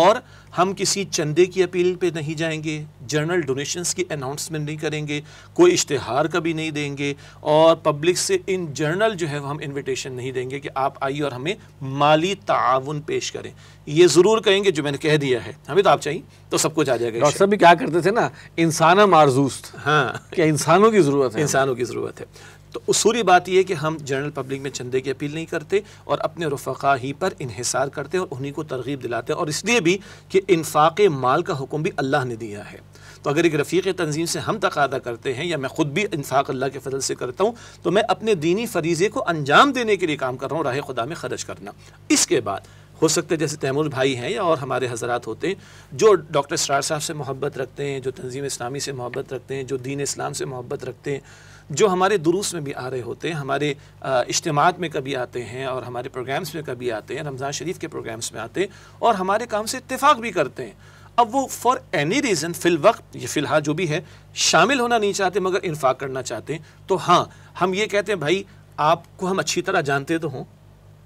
[SPEAKER 2] और हम किसी चंदे की अपील पे नहीं जाएंगे जर्नल डोनेशंस की अनाउंसमेंट नहीं करेंगे कोई इश्तहार कभी नहीं देंगे और पब्लिक से इन जर्नल जो है हम इनविटेशन नहीं देंगे कि आप आइए और हमें माली ताउन पेश करें ये ज़रूर कहेंगे जो मैंने कह दिया है हमें तो आप चाहिए तो सब कुछ आ जाएगा डॉक्टर साहब
[SPEAKER 1] भी क्या करते थे ना इंसान मारजूस्त हाँ क्या इंसानों की ज़रूरत है इंसानों
[SPEAKER 2] की ज़रूरत है तो उसूरी बात यह है कि हम जनरल पब्लिक में चंदे की अपील नहीं करते और अपने रफ़ा ही पर इहिसार करते हैं और उन्हीं को तरगीब दिलाते हैं और इसलिए भी कि इनफाक माल का हुक्म भी अल्लाह ने दिया है तो अगर एक रफ़ीक तंजीम से हम तकादा करते हैं या मैं ख़ुद भी इनफाक अल्लाह के फजल से करता हूँ तो मैं अपने दीनी फरीज़े को अंजाम देने के लिए काम कर रहा हूँ राह खुदा में खर्च करना इसके बाद हो सकता है जैसे तैमूर भाई हैं या और हमारे हजरात होते हैं जो डॉक्टर सरार साहब से मोहब्बत रखते हैं जो तंजीम इस्लामी से मोहब्बत रखते हैं जो दीन इस्लाम से मोहब्बत रखते हैं जो हमारे दुरुस्त में भी आ रहे होते हैं हमारे इज्तमात में कभी आते हैं और हमारे प्रोग्राम्स में कभी आते हैं रमज़ान शरीफ के प्रोग्राम्स में आते हैं और हमारे काम से इतफाक़ भी करते हैं अब वो फॉर एनी रीज़न फिल वक्त ये फ़िलहाल जो भी है शामिल होना नहीं चाहते मगर इन्फाक करना चाहते हैं तो हाँ हम ये कहते हैं भाई आपको हम अच्छी तरह जानते तो हों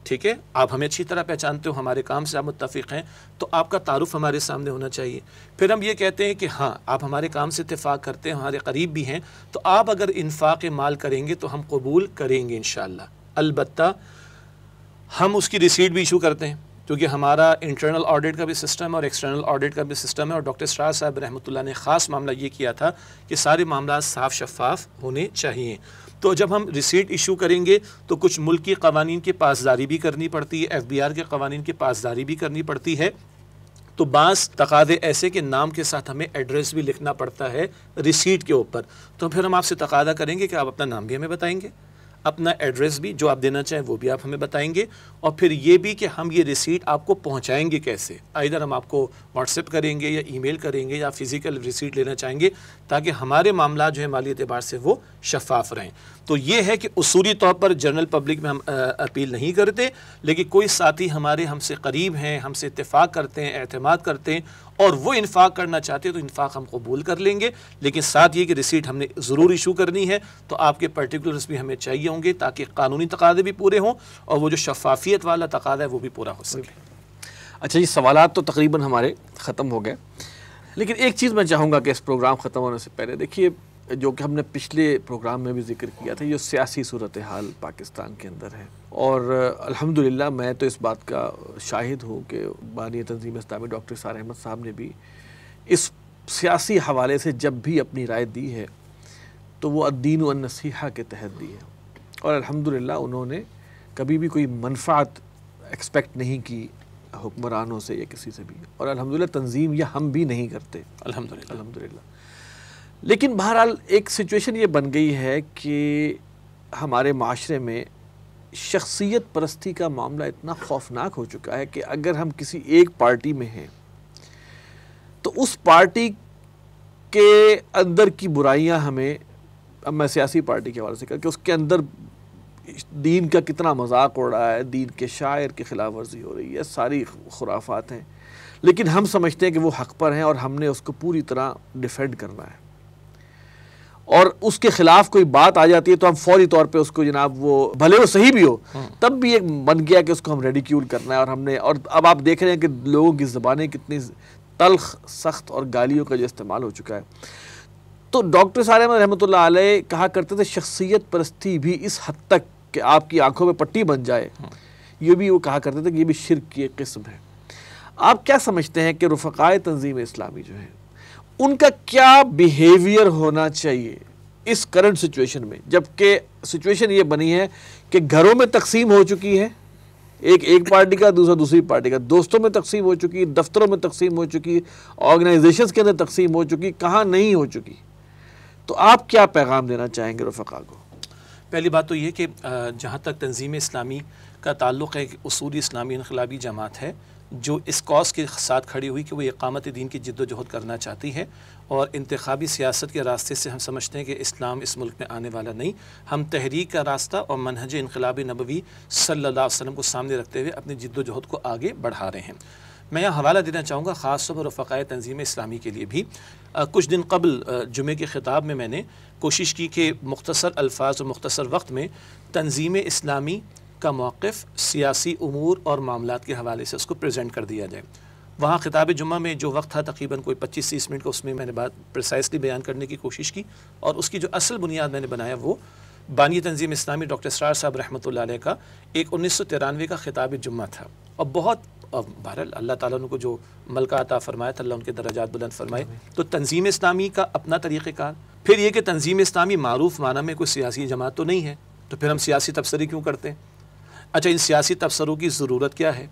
[SPEAKER 2] ठीक है आप हमें अच्छी तरह पहचानते हो हमारे काम से आप मुतफ़ हैं तो आपका तारुफ हमारे सामने होना चाहिए फिर हम ये कहते हैं कि हाँ आप हमारे काम से इतफ़ाक़ करते हैं हमारे करीब भी हैं तो आप अगर इनफाक माल करेंगे तो हम कबूल करेंगे इन अलबत् हम उसकी रिसीट भी इशू करते हैं क्योंकि हमारा इंटरनल ऑडिट का भी सिस्टम है और एक्सटर्नल ऑडिट का भी सिस्टम है और डॉक्टर शाह साहब रहमतुल्लाह ने ख़ास मामला ये किया था कि सारे मामला साफ शफाफ होने चाहिए तो जब हम रिसीट इशू करेंगे तो कुछ मुल्क के कवानीन की पासदारी भी करनी पड़ती है एफ बी आर के कवानीन की पासदारी भी करनी पड़ती है तो बास तकादे ऐसे के नाम के साथ हमें एड्रेस भी लिखना पड़ता है रिसीट के ऊपर तो फिर हम आपसे तकादा करेंगे कि आप अपना नाम भी हमें बताएंगे अपना एड्रेस भी जो आप देना चाहें वो भी आप हमें बताएंगे और फिर ये भी कि हम ये रिसीट आपको पहुंचाएंगे कैसे इधर हम आपको व्हाट्सएप करेंगे या ईमेल करेंगे या फिज़िकल रिसीट लेना चाहेंगे ताकि हमारे मामला जो है माली एतबार से वो शफाफ रहें तो ये है कि उसूली तौर पर जनरल पब्लिक में हम अपील नहीं करते लेकिन कोई साथी हमारे हमसे करीब हैं हमसे इतफाक़ करते हैं अहतमाद करते हैं और वो इन्फाक करना चाहते हैं तो इन्फाक हम कबूल कर लेंगे लेकिन साथ ये कि रिसीट हमने ज़रूर इशू करनी है तो आपके पर्टिकुलर्स भी हमें चाहिए होंगे ताकि कानूनी तकादे भी पूरे हों और वो जो शफाफियत वाला
[SPEAKER 1] तकादा है वो भी पूरा हो सके अच्छा ये सवाल तो तकरीबन हमारे ख़त्म हो गए लेकिन एक चीज़ मैं चाहूँगा कि इस प्रोग्राम ख़त्म होने से पहले देखिए जो कि हमने पिछले प्रोग्राम में भी जिक्र किया था ये सियासी सूरत हाल पाकिस्तान के अंदर है और अल्हम्दुलिल्लाह मैं तो इस बात का शाहिद हूँ कि बानी तंजीम इस्लामी डॉक्टर सार अहमद साहब ने भी इस सियासी हवाले से जब भी अपनी राय दी है तो वो अद्दीन नसीहा के तहत दी है और अलहमदिल्ला उन्होंने कभी भी कोई मनफात एक्सपेक्ट नहीं की हुक्मरानों से या किसी से भी और अलहमदिल्ला तंजीम या हम भी नहीं करते अल्हम्दुलिल्लाह लेकिन बहरहाल एक सिचुएशन ये बन गई है कि हमारे माशरे में शख्सियत परस्ती का मामला इतना खौफनाक हो चुका है कि अगर हम किसी एक पार्टी में हैं तो उस पार्टी के अंदर की बुराइयां हमें अब मैं सियासी पार्टी के हवाले से कि उसके अंदर दीन का कितना मजाक उड़ रहा है दीन के शायर की खिलाफ वर्जी हो रही है सारी खुराफात हैं लेकिन हम समझते हैं कि वो हक पर हैं और हमने उसको पूरी तरह डिफेंड करना है और उसके खिलाफ कोई बात आ जाती है तो हम फौरी तौर पे उसको जनाब वो भले वो सही भी हो हाँ। तब भी एक मन गया कि उसको हम रेडिक्यूल करना है और हमने और अब आप देख रहे हैं कि लोगों की ज़बानें कितनी तलख सख्त और गालियों का जो इस्तेमाल हो चुका है तो डॉक्टर सारम रहमत आलह कहा करते थे शख्सियत परस्ती भी इस हद तक कि आपकी आंखों में पट्टी बन जाए हाँ। ये भी वो कहा करते थे कि ये भी शिरक की एक किस्म है आप क्या समझते हैं कि रफ़ाए तंजीम इस्लामी जो है उनका क्या बिहेवियर होना चाहिए इस करंट सिचुएशन में जबकि सिचुएशन ये बनी है कि घरों में तकसीम हो चुकी है एक एक पार्टी का दूसरा दूसरी पार्टी का दोस्तों में तकसीम हो चुकी दफ्तरों में तकसीम हो चुकी ऑर्गेनाइजेशन के अंदर तकसीम हो चुकी कहाँ नहीं हो चुकी तो आप क्या पैगाम देना चाहेंगे रफ़ा को
[SPEAKER 2] पहली बात तो ये कि जहाँ तक तंजीम इस्लामी का ताल्लुक़ है एक असूली इस्लामी इनकलाबी जमात है जो इस कॉज के साथ खड़ी हुई कि वो इकामत दीन की जद्दोजहद करना चाहती है और इंतबी सियासत के रास्ते से हम समझते हैं कि इस्लाम इस मुल्क में आने वाला नहीं हम तहरीक का रास्ता और मनहज इनकलाब नबवी सल्ला वसम को सामने रखते हुए अपनी जद्दोजहद को आगे बढ़ा रहे हैं मैं यहाँ हवाला देना चाहूँगा ख़ास तौर पर रफ़ाय तंजीम इस्लामी के लिए भी आ, कुछ दिन कबल जुमे के ख़िताब में मैंने कोशिश की कि मुख्तसर अल्फाज और मुख्तसर वक्त में तंजीम इस्लामी का मौक़ सियासी अमूर और मामला के हवाले से उसको प्रजेंट कर दिया जाए वहाँ ख़िताब जुम्मे में जो वक्त था तकरीबन कोई पच्चीस तीस मिनट का उसमें मैंने बात प्रिसाइसली बयान करने की कोशिश की और उसकी जो असल बुनियाद मैंने बनाया वो बानी तंजीम इस्लामी डॉक्टर सरार साहब रहमत का एक उन्नीस सौ तिरानवे का ख़िताब जुम्मा था और बहुत बहरल अल्लाह ताला को जो मलका अता फ़रमाया था अल्लाह उनके दराजात बुलंद फरमाए तो तंजीम इस्लामी का अपना तरीक़ेकार फिर ये कि तंजीम इस्लामी मरूफ माना में कोई सियासी जमात तो नहीं है तो फिर हम सियासी तबसरी क्यों करते हैं अच्छा इन सियासी तबसरों की ज़रूरत क्या है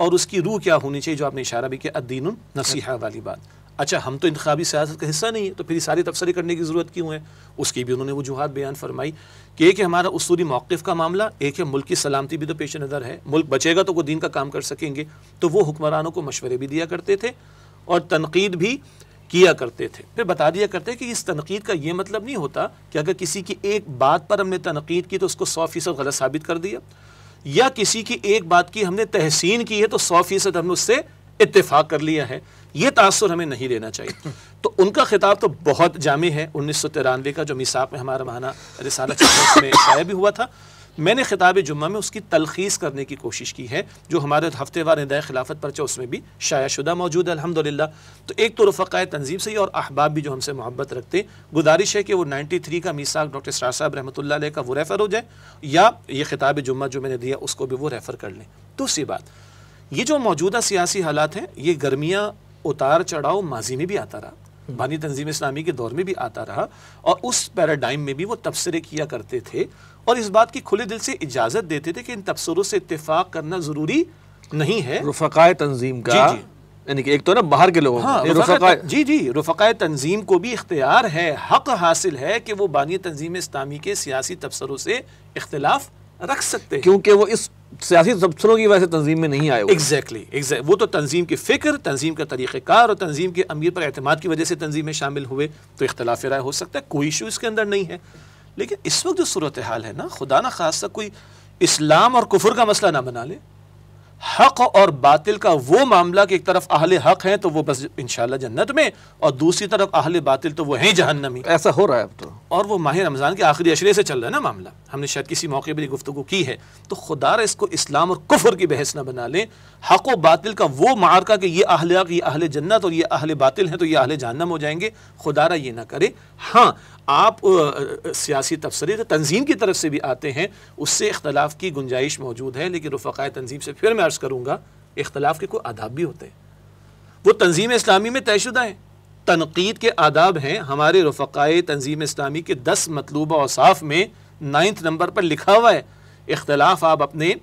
[SPEAKER 2] और उसकी रूह क्या होनी चाहिए जो आपने इशारा भी किया अदीन नसीहा वाली बात अच्छा हम तो इंतबी सियासत का हिस्सा नहीं है तो फिर सारी तबसरी करने की ज़रूरत क्यों है उसकी भी उन्होंने वजूहत बयान फरमाई कि एक है हमारा उसूरी मौक़ का मामला एक है मुल्क की सलामती भी तो पेश नज़र है मुल्क बचेगा तो वो दीन का काम कर सकेंगे तो वो हुक्मरानों को मशवरे भी दिया करते थे और तनकीद भी किया करते थे फिर बता दिया करते कि इस तनकीद का ये मतलब नहीं होता कि अगर किसी की एक बात पर हमने तनकीद की तो उसको सौ फीसद गलत साबित कर दिया या किसी की एक बात की हमने तहसीन की है तो सौ फीसद हमने उससे इतफाक कर लिया है ये तासर हमें नहीं देना चाहिए तो उनका खिताब तो बहुत जामे है उन्नीस सौ तिरानवे का जो मिसाक में हमारा महाना रिसाला में शायद भी हुआ था मैंने ख़िताब जुम्मा में उसकी तलखीस करने की कोशिश की है जो हमारे वार हदाय खिलाफत पर्चा उसमें भी शाया शुदा मौजूद है अलहमदिल्ला तो एक तो रफ़ाए तंजीम से ही और अहबाब भी जो हमसे मोहब्बत रखते गुजारिश है कि वो नाइन्टी थ्री का मिसाक डॉक्टर शाह साहब रहमत का वो रेफ़र हो जाए या ये ख़िताब जुम्मा जो मैंने दिया उसको भी वो रेफ़र कर लें दूसरी बात ये जो मौजूदा सियासी हालात हैं ये गर्मियाँ उतार चढ़ाव माजी में भी आता रहा बानी तंजीम इस्लामी के दौर में भी आता रहा और उस पैराडाइम में भी वो तबसरे किया करते थे और इस बात की खुले दिल से इजाज़त देते थे कि इन तबसरों से इतफाक़ करना ज़रूरी नहीं है रुफ़ाय तंजीम का जी जी यानी कि एक तो ना बाहर के लोग हाँ, रुफका जी जी रुफकाय तंजीम को भी इख्तियार है हक हासिल है कि वो बानी तंजीम इस्लामी के सियासी तबसरों से इख्तलाफ रख सकते हैं क्योंकि वो इस सियासी तबसरों की वजह से तंजीम में नहीं आए एग्जैक्टली exactly, exactly. वो तो तंजीम की फ़िक्र तंजीम का तरीक़ार और तंजीम के अमीर पर अहतमाद की वजह से तंजीम में शामिल हुए तो इख्तलाफ राय हो सकता है कोई इशू इसके अंदर नहीं है लेकिन इस वक्त जो सूरत हाल है ना खुदा ना खासा कोई इस्लाम और कुफर का मसला ना बना ले हक और बातिल का वो मामला कि एक तरफ अहले हक हैं तो वो बस इंशाल्लाह जन्नत में और दूसरी तरफ अहले बातिल तो वो हैं जहन्नमी ऐसा हो रहा है अब तो और वो माह रमज़ान के आखिरी अशरे से चल रहा है ना मामला हमने शायद किसी मौके पर गुफ्तु की है तो खुदा इसको इस्लाम और कुफर की बहस ना बना लें हक व बातिल का वो मारका कि ये अहल हक ये अहल जन्नत और ये अहल बातिल हैं तो ये अहल जहन्नम हो जाएंगे खुदा ये ना करे हाँ आप सियासी तबसरे तंजीम की तरफ से भी आते हैं उससे इख्तलाफ की गुंजाइश मौजूद है लेकिन रफ़ाय तंजीम से फिर मैं अर्ज़ करूँगा इख्तलाफ के कोई आदाब भी होते हैं वो तंजीम इस्लामी में तयशुदा हैं तनकीद के आदाब हैं हमारे रफ़ाय तंजीम इस्लामी के दस मतलूबा असाफ में नाइन्थ नंबर पर लिखा हुआ है इख्तलाफ आप अपने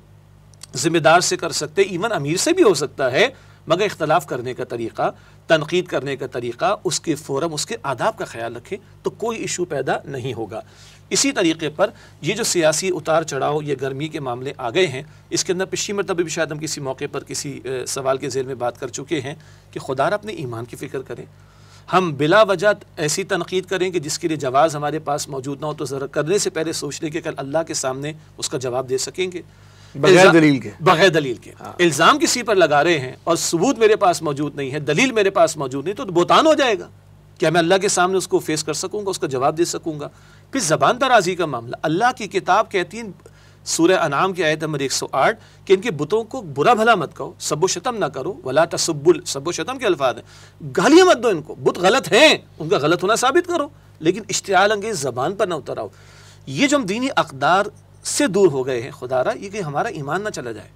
[SPEAKER 2] ज़िम्मेदार से कर सकते इवन अमीर से भी हो सकता है मगर इख्तलाफ करने का तरीक़ा तनकीद करने का तरीक़ा उसके फोरम उसके आदाब का ख्याल रखें तो कोई इशू पैदा नहीं होगा इसी तरीके पर ये जो सियासी उतार चढ़ाव या गर्मी के मामले आ गए हैं इसके अंदर पिछली मरतबे भी शायद हम किसी मौके पर किसी सवाल के जेल में बात कर चुके हैं कि खुदा अपने ईमान की फ़िक्र करें हम बिला वजह ऐसी तनकीद करें कि जिसके लिए जवाब हमारे पास मौजूद ना हो तो ज़रा करने से पहले सोच लें कि कल अल्लाह के सामने उसका जवाब दे सकेंगे
[SPEAKER 1] बगैर दलील के
[SPEAKER 2] बगैर दलील के हाँ। इल्ज़ाम किसी पर लगा रहे हैं और सबूत मेरे पास मौजूद नहीं है दलील मेरे पास मौजूद नहीं तो, तो बोतान हो जाएगा क्या मैं अल्लाह के सामने उसको फेस कर सकूंगा उसका जवाब दे सकूंगा फिर जबान दराजी का मामला अल्लाह की किताब कहती है सूर्य अनाम की आयत नंबर 108 कि इनके बुतों को बुरा भला मत कहो सबो शतम ना करो वला तसब्बुल सबो शतम के अल्फाज हैं गालियाँ मत दो इनको बुत गलत हैं उनका गलत होना साबित करो लेकिन इश्तियाल अंगेज जबान पर ना उतर आओ ये जो हम दीनी अकदार से दूर हो गए हैं खुदारा ये कि हमारा ईमान ना चला जाए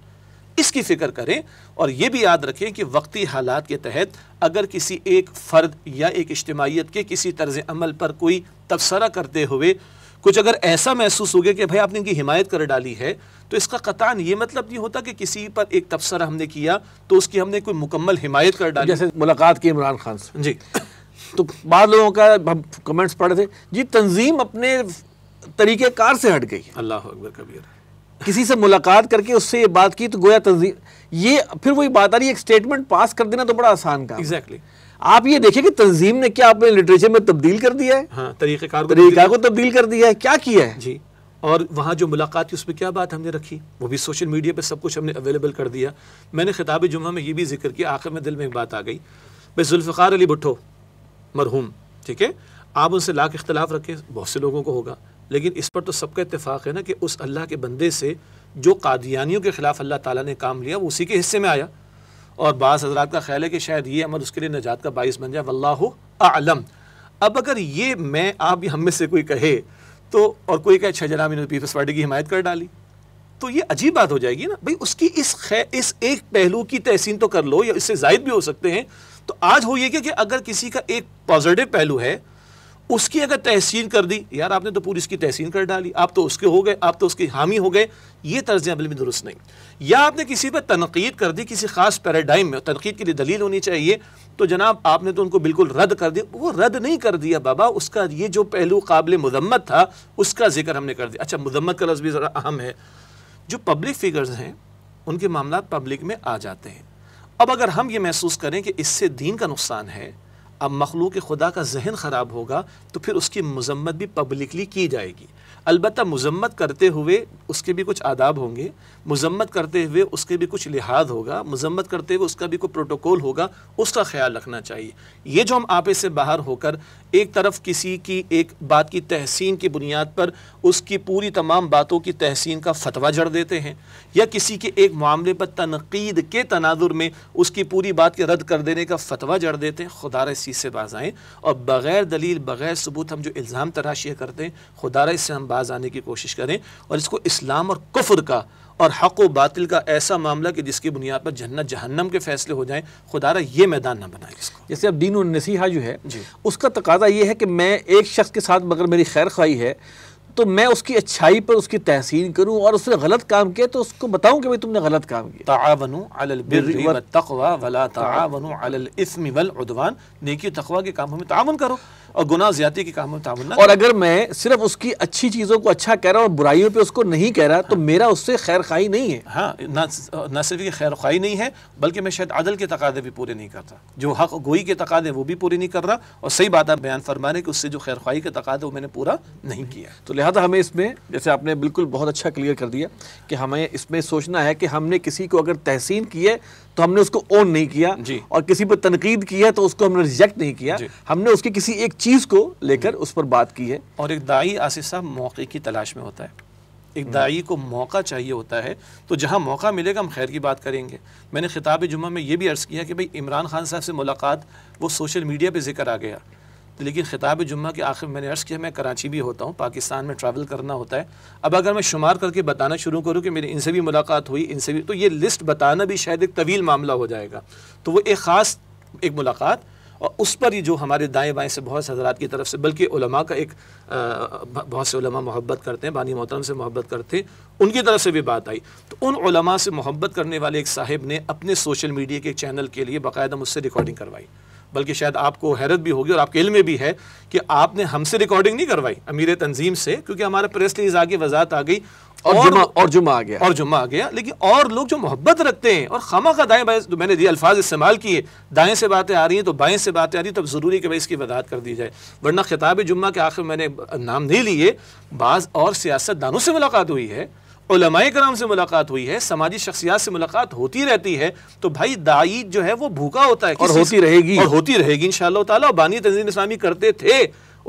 [SPEAKER 2] इसकी फ़िक्र करें और ये भी याद रखें कि वक्ती हालात के तहत अगर किसी एक फ़र्द या एक इज्तमाहीत के किसी तर्ज अमल पर कोई तबसरा करते हुए कुछ अगर ऐसा महसूस हो गया कि भाई आपने इनकी हिमायत कर डाली है तो इसका कतान ये मतलब नहीं होता कि किसी पर एक
[SPEAKER 1] तबसरा हमने किया तो उसकी हमने कोई मुकम्मल हिमायत कर डाली जैसे मुलाकात की इमरान खान से जी तो बाद लोगों का कमेंट्स पढ़ रहे थे जी तंजीम अपने तरीके कार से हट गई अल्लाह अकबर कबीर किसी से मुलाकात करके उससे ये बात की तो गोया तंजीम ये फिर वही बात आ रही है एक स्टेटमेंट पास कर देना तो बड़ा आसान काम एग्जैक्टली exactly. आप ये देखें कि तंजीम ने क्या अपने लिटरेचर में तब्दील कर दिया है
[SPEAKER 2] हाँ, तरीक़ा को
[SPEAKER 1] तब्दील कर दिया है क्या किया है
[SPEAKER 2] जी और वहाँ जो मुलाकात थी उसमें क्या बात हमने रखी वो भी सोशल मीडिया पे सब कुछ हमने अवेलेबल कर दिया मैंने खिताब जुम्मे में ये भी जिक्र किया आखिर में दिल में एक बात आ गई भाई जुल्फ़ार अली भुट्टो मरहूम ठीक है आप उनसे लाख इख्तलाफ रखें बहुत से लोगों को होगा लेकिन इस पर तो सबका इतफाक़ है ना कि उस अल्लाह के बंदे से जो कादियानियों के ख़िलाफ़ अल्लाह ताला ने काम लिया वो उसी के हिस्से में आया और बास हजरात का ख्याल है कि शायद ये अमल उसके लिए नजात का बायस बन जाए वल्लाह आलम अब अगर ये मैं आप हम में से कोई कहे तो और कोई कहे छह जनाब इन्होंने पीपल्स पार्टी की हिमायत कर डाली तो ये अजीब बात हो जाएगी ना भाई उसकी इस इस एक पहलू की तहसीन तो कर लो या इससे जायद भी हो सकते हैं तो आज हो ये क्या कि अगर किसी का एक पॉजिटिव पहलू है उसकी अगर तहसीन कर दी यार आपने तो पूरी इसकी तहसीन कर डाली आप तो उसके हो गए आप तो उसके हामी हो गए ये तर्ज अमल में दुरुस्त नहीं या आपने किसी पर तनकीद कर दी किसी खास पैराडाइम में तनकीद के लिए दलील होनी चाहिए तो जनाब आपने तो उनको बिल्कुल रद्द कर दिया वो रद्द नहीं कर दिया बाबा उसका ये जो पहलू काबिल मजम्मत था उसका जिक्र हमने कर दिया अच्छा मजम्मत का लफ्ज़ भी ज़रा अहम है जो पब्लिक फिगर्स हैं उनके मामला पब्लिक में आ जाते हैं अब अगर हम ये महसूस करें कि इससे दीन का नुकसान है अब मखलूक खुदा का जहन ख़राब होगा तो फिर उसकी मजम्मत भी पब्लिकली की जाएगी अलबत् मजम्मत करते हुए उसके भी कुछ आदाब होंगे मजम्मत करते हुए उसके भी कुछ लिहाज होगा मजम्मत करते हुए उसका भी कोई प्रोटोकॉल होगा उसका ख्याल रखना चाहिए ये जो हम आपे से बाहर होकर एक तरफ किसी की एक बात की तहसीन की बुनियाद पर उसकी पूरी तमाम बातों की तहसीन का फतवा जड़ देते हैं या किसी के एक मामले पर तनकीद के तनाजुर में उसकी पूरी बात के रद्द कर देने का फतवा जड़ देते हैं खुदा रसी हदीस से बाज आएँ और बग़ैर दलील बग़ैर सबूत हम जो इल्ज़ाम तराशियाँ करते हैं खुदा इससे हम बाज आने की कोशिश करें और इसको इस्लाम और कुफर का और हक व बातिल का ऐसा मामला कि जिसकी बुनियाद पर जन्नत जहन्नम के फैसले हो जाएं खुदारा ये मैदान ना बनाए इसको जैसे अब दीन नसीहा जो
[SPEAKER 1] है जी उसका तकाजा ये है कि मैं एक शख्स के साथ मगर मेरी खैर खाई है तो मैं उसकी अच्छाई पर उसकी तहसीन करूँ और उसने गलत काम किया तो उसको बताऊँ कि भाई तुमने गलत काम किया
[SPEAKER 2] तावन नेकी तकवा के काम हमें तावन करो और गुना ज्यादा के काम में और
[SPEAKER 1] अगर मैं सिर्फ उसकी अच्छी चीज़ों को अच्छा कह रहा हूँ और बुराइयों पर उसको नहीं कह रहा तो हाँ। मेरा उससे खैर खाई नहीं है
[SPEAKER 2] हाँ ना सिर्फ ये खैर खाई नहीं है बल्कि मैं शायद अदल के तकादे भी पूरे नहीं करता जो हक गोई के तकादे वो भी पूरे नहीं कर
[SPEAKER 1] रहा और सही बात आप बयान फरमा रहे कि उससे जो खैर खाई के तकादे वो मैंने पूरा नहीं किया तो लिहाजा हमें इसमें जैसे आपने बिल्कुल बहुत अच्छा क्लियर कर दिया कि हमें इसमें सोचना है कि हमने किसी को अगर तहसीन की है तो हमने उसको ओन नहीं किया और किसी पर तनकीद की है तो उसको हमने रिजेक्ट नहीं किया हमने उसकी किसी एक चीज़ को लेकर उस पर बात की है
[SPEAKER 2] और एक दाई आसिफ साहब मौके की तलाश में होता है एक हम्म। दाई को मौका चाहिए होता है तो जहाँ मौका मिलेगा हम खैर की बात करेंगे मैंने खिताब जुम्मा में यह भी अर्ज़ किया कि भाई इमरान खान साहब से मुलाकात वो सोशल मीडिया पर जिक्र आ गया तो लेकिन ख़िताब जुम्मा के आखिर मैंने अर्ज़ किया मैं कराची भी होता हूँ पाकिस्तान में ट्रैवल करना होता है अब अगर मैं शुमार करके बताना शुरू करूँ कि मेरी इनसे भी मुलाकात हुई इनसे भी तो ये लिस्ट बताना भी शायद एक तवील मामला हो जाएगा तो वो एक ख़ास एक मुलाकात और उस पर ही जो हमारे दाएँ बाएँ से बहुत से हजरात की तरफ से बल्कि उलमा का एक बहुत से उलमा मोहब्बत करते हैं बानी मोहतरम से मोहब्बत करते हैं उनकी तरफ से भी बात आई तो उन उलमा से मोहब्बत करने वाले एक साहिब ने अपने सोशल मीडिया के चैनल के लिए बाकायदा मुझसे रिकॉर्डिंग करवाई बल्कि शायद आपको हैरत भी होगी और आपके इल में भी है कि आपने हमसे रिकॉर्डिंग नहीं करवाई अमीर तंजीम से क्योंकि हमारा प्रेस रिलीज आगे वजात आ गई और, और जुमा और जुमा आ गया और जुमा आ गया लेकिन और लोग जो मोहब्बत रखते हैं और खामा का दाएं बाएं तो मैंने ये अल्फाज इस्तेमाल किए दाएं से बातें आ रही हैं तो बाएं से बातें आ रही तब ज़रूरी कि भाई इसकी वजाहत कर दी जाए वरना खिताब जुमा के आखिर मैंने नाम नहीं लिए बाज़ और सियासतदानों से मुलाकात हुई है कराम से मुलाकात हुई है समाजी शख्सियात से मुलाकात होती रहती है तो भाई दाई जो है वो भूखा होता है और होती रहेगी और होती रहेगी इन ताला बानी तंजीम इस्लामी करते थे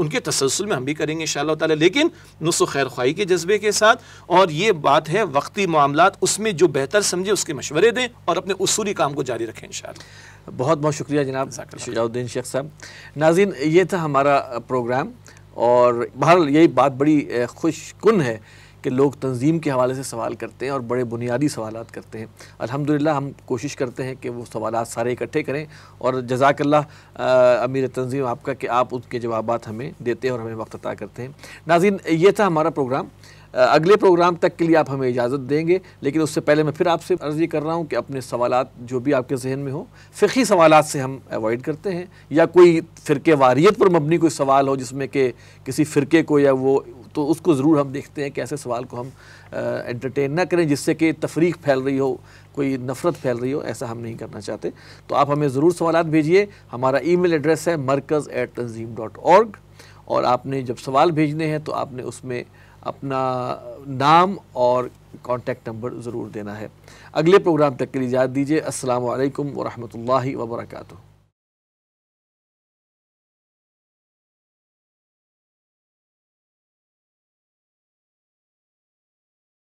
[SPEAKER 2] उनके तसलसल में हम भी करेंगे इन ताला लेकिन नुस खैर ख्वाही के जज्बे के साथ और ये बात है वक्ती मामला उसमें जो बेहतर समझे उसके मशवरे दें
[SPEAKER 1] और अपने उसूली काम को जारी रखें इन बहुत बहुत शुक्रिया जनाब शुजाउद्दीन शेख साहब नाजिन ये था हमारा प्रोग्राम और बहर यही बात बड़ी खुशकुन है कि लोग तंजीम के हवाले से सवाल करते हैं और बड़े बुनियादी सवाल करते हैं अलहमदिल्ला हम कोशिश करते हैं कि वो सवाल सारे इकट्ठे करें और जजाकल्ला अमीर तंजीम आपका कि आप उनके जवाब हमें देते हैं और हमें वक्त अता करते हैं नाजिन ये था हमारा प्रोग्राम अगले प्रोग्राम तक के लिए आप हमें इजाज़त देंगे लेकिन उससे पहले मैं फिर आपसे अर्ज़ी कर रहा हूँ कि अपने सवाल जो भी आपके जहन में हो फ़िकी सवाल से हम अवॉइड करते हैं या कोई फ़िरके वारियत पर मबनी कोई सवाल हो जिसमें कि किसी फ़िरके को या वो तो उसको ज़रूर हम देखते हैं कि ऐसे सवाल को हम एंटरटेन ना करें जिससे कि तफरीक फैल रही हो कोई नफ़रत फैल रही हो ऐसा हम नहीं करना चाहते तो आप हमें ज़रूर सवाल भेजिए हमारा ईमेल एड्रेस है मरकज़ एट तंजीम डॉट ऑर्ग और आपने जब सवाल भेजने हैं तो आपने उसमें अपना नाम और कॉन्टैक्ट नंबर ज़रूर देना है अगले प्रोग्राम तक के लिए याद दीजिए असलकम वरहमल वर्का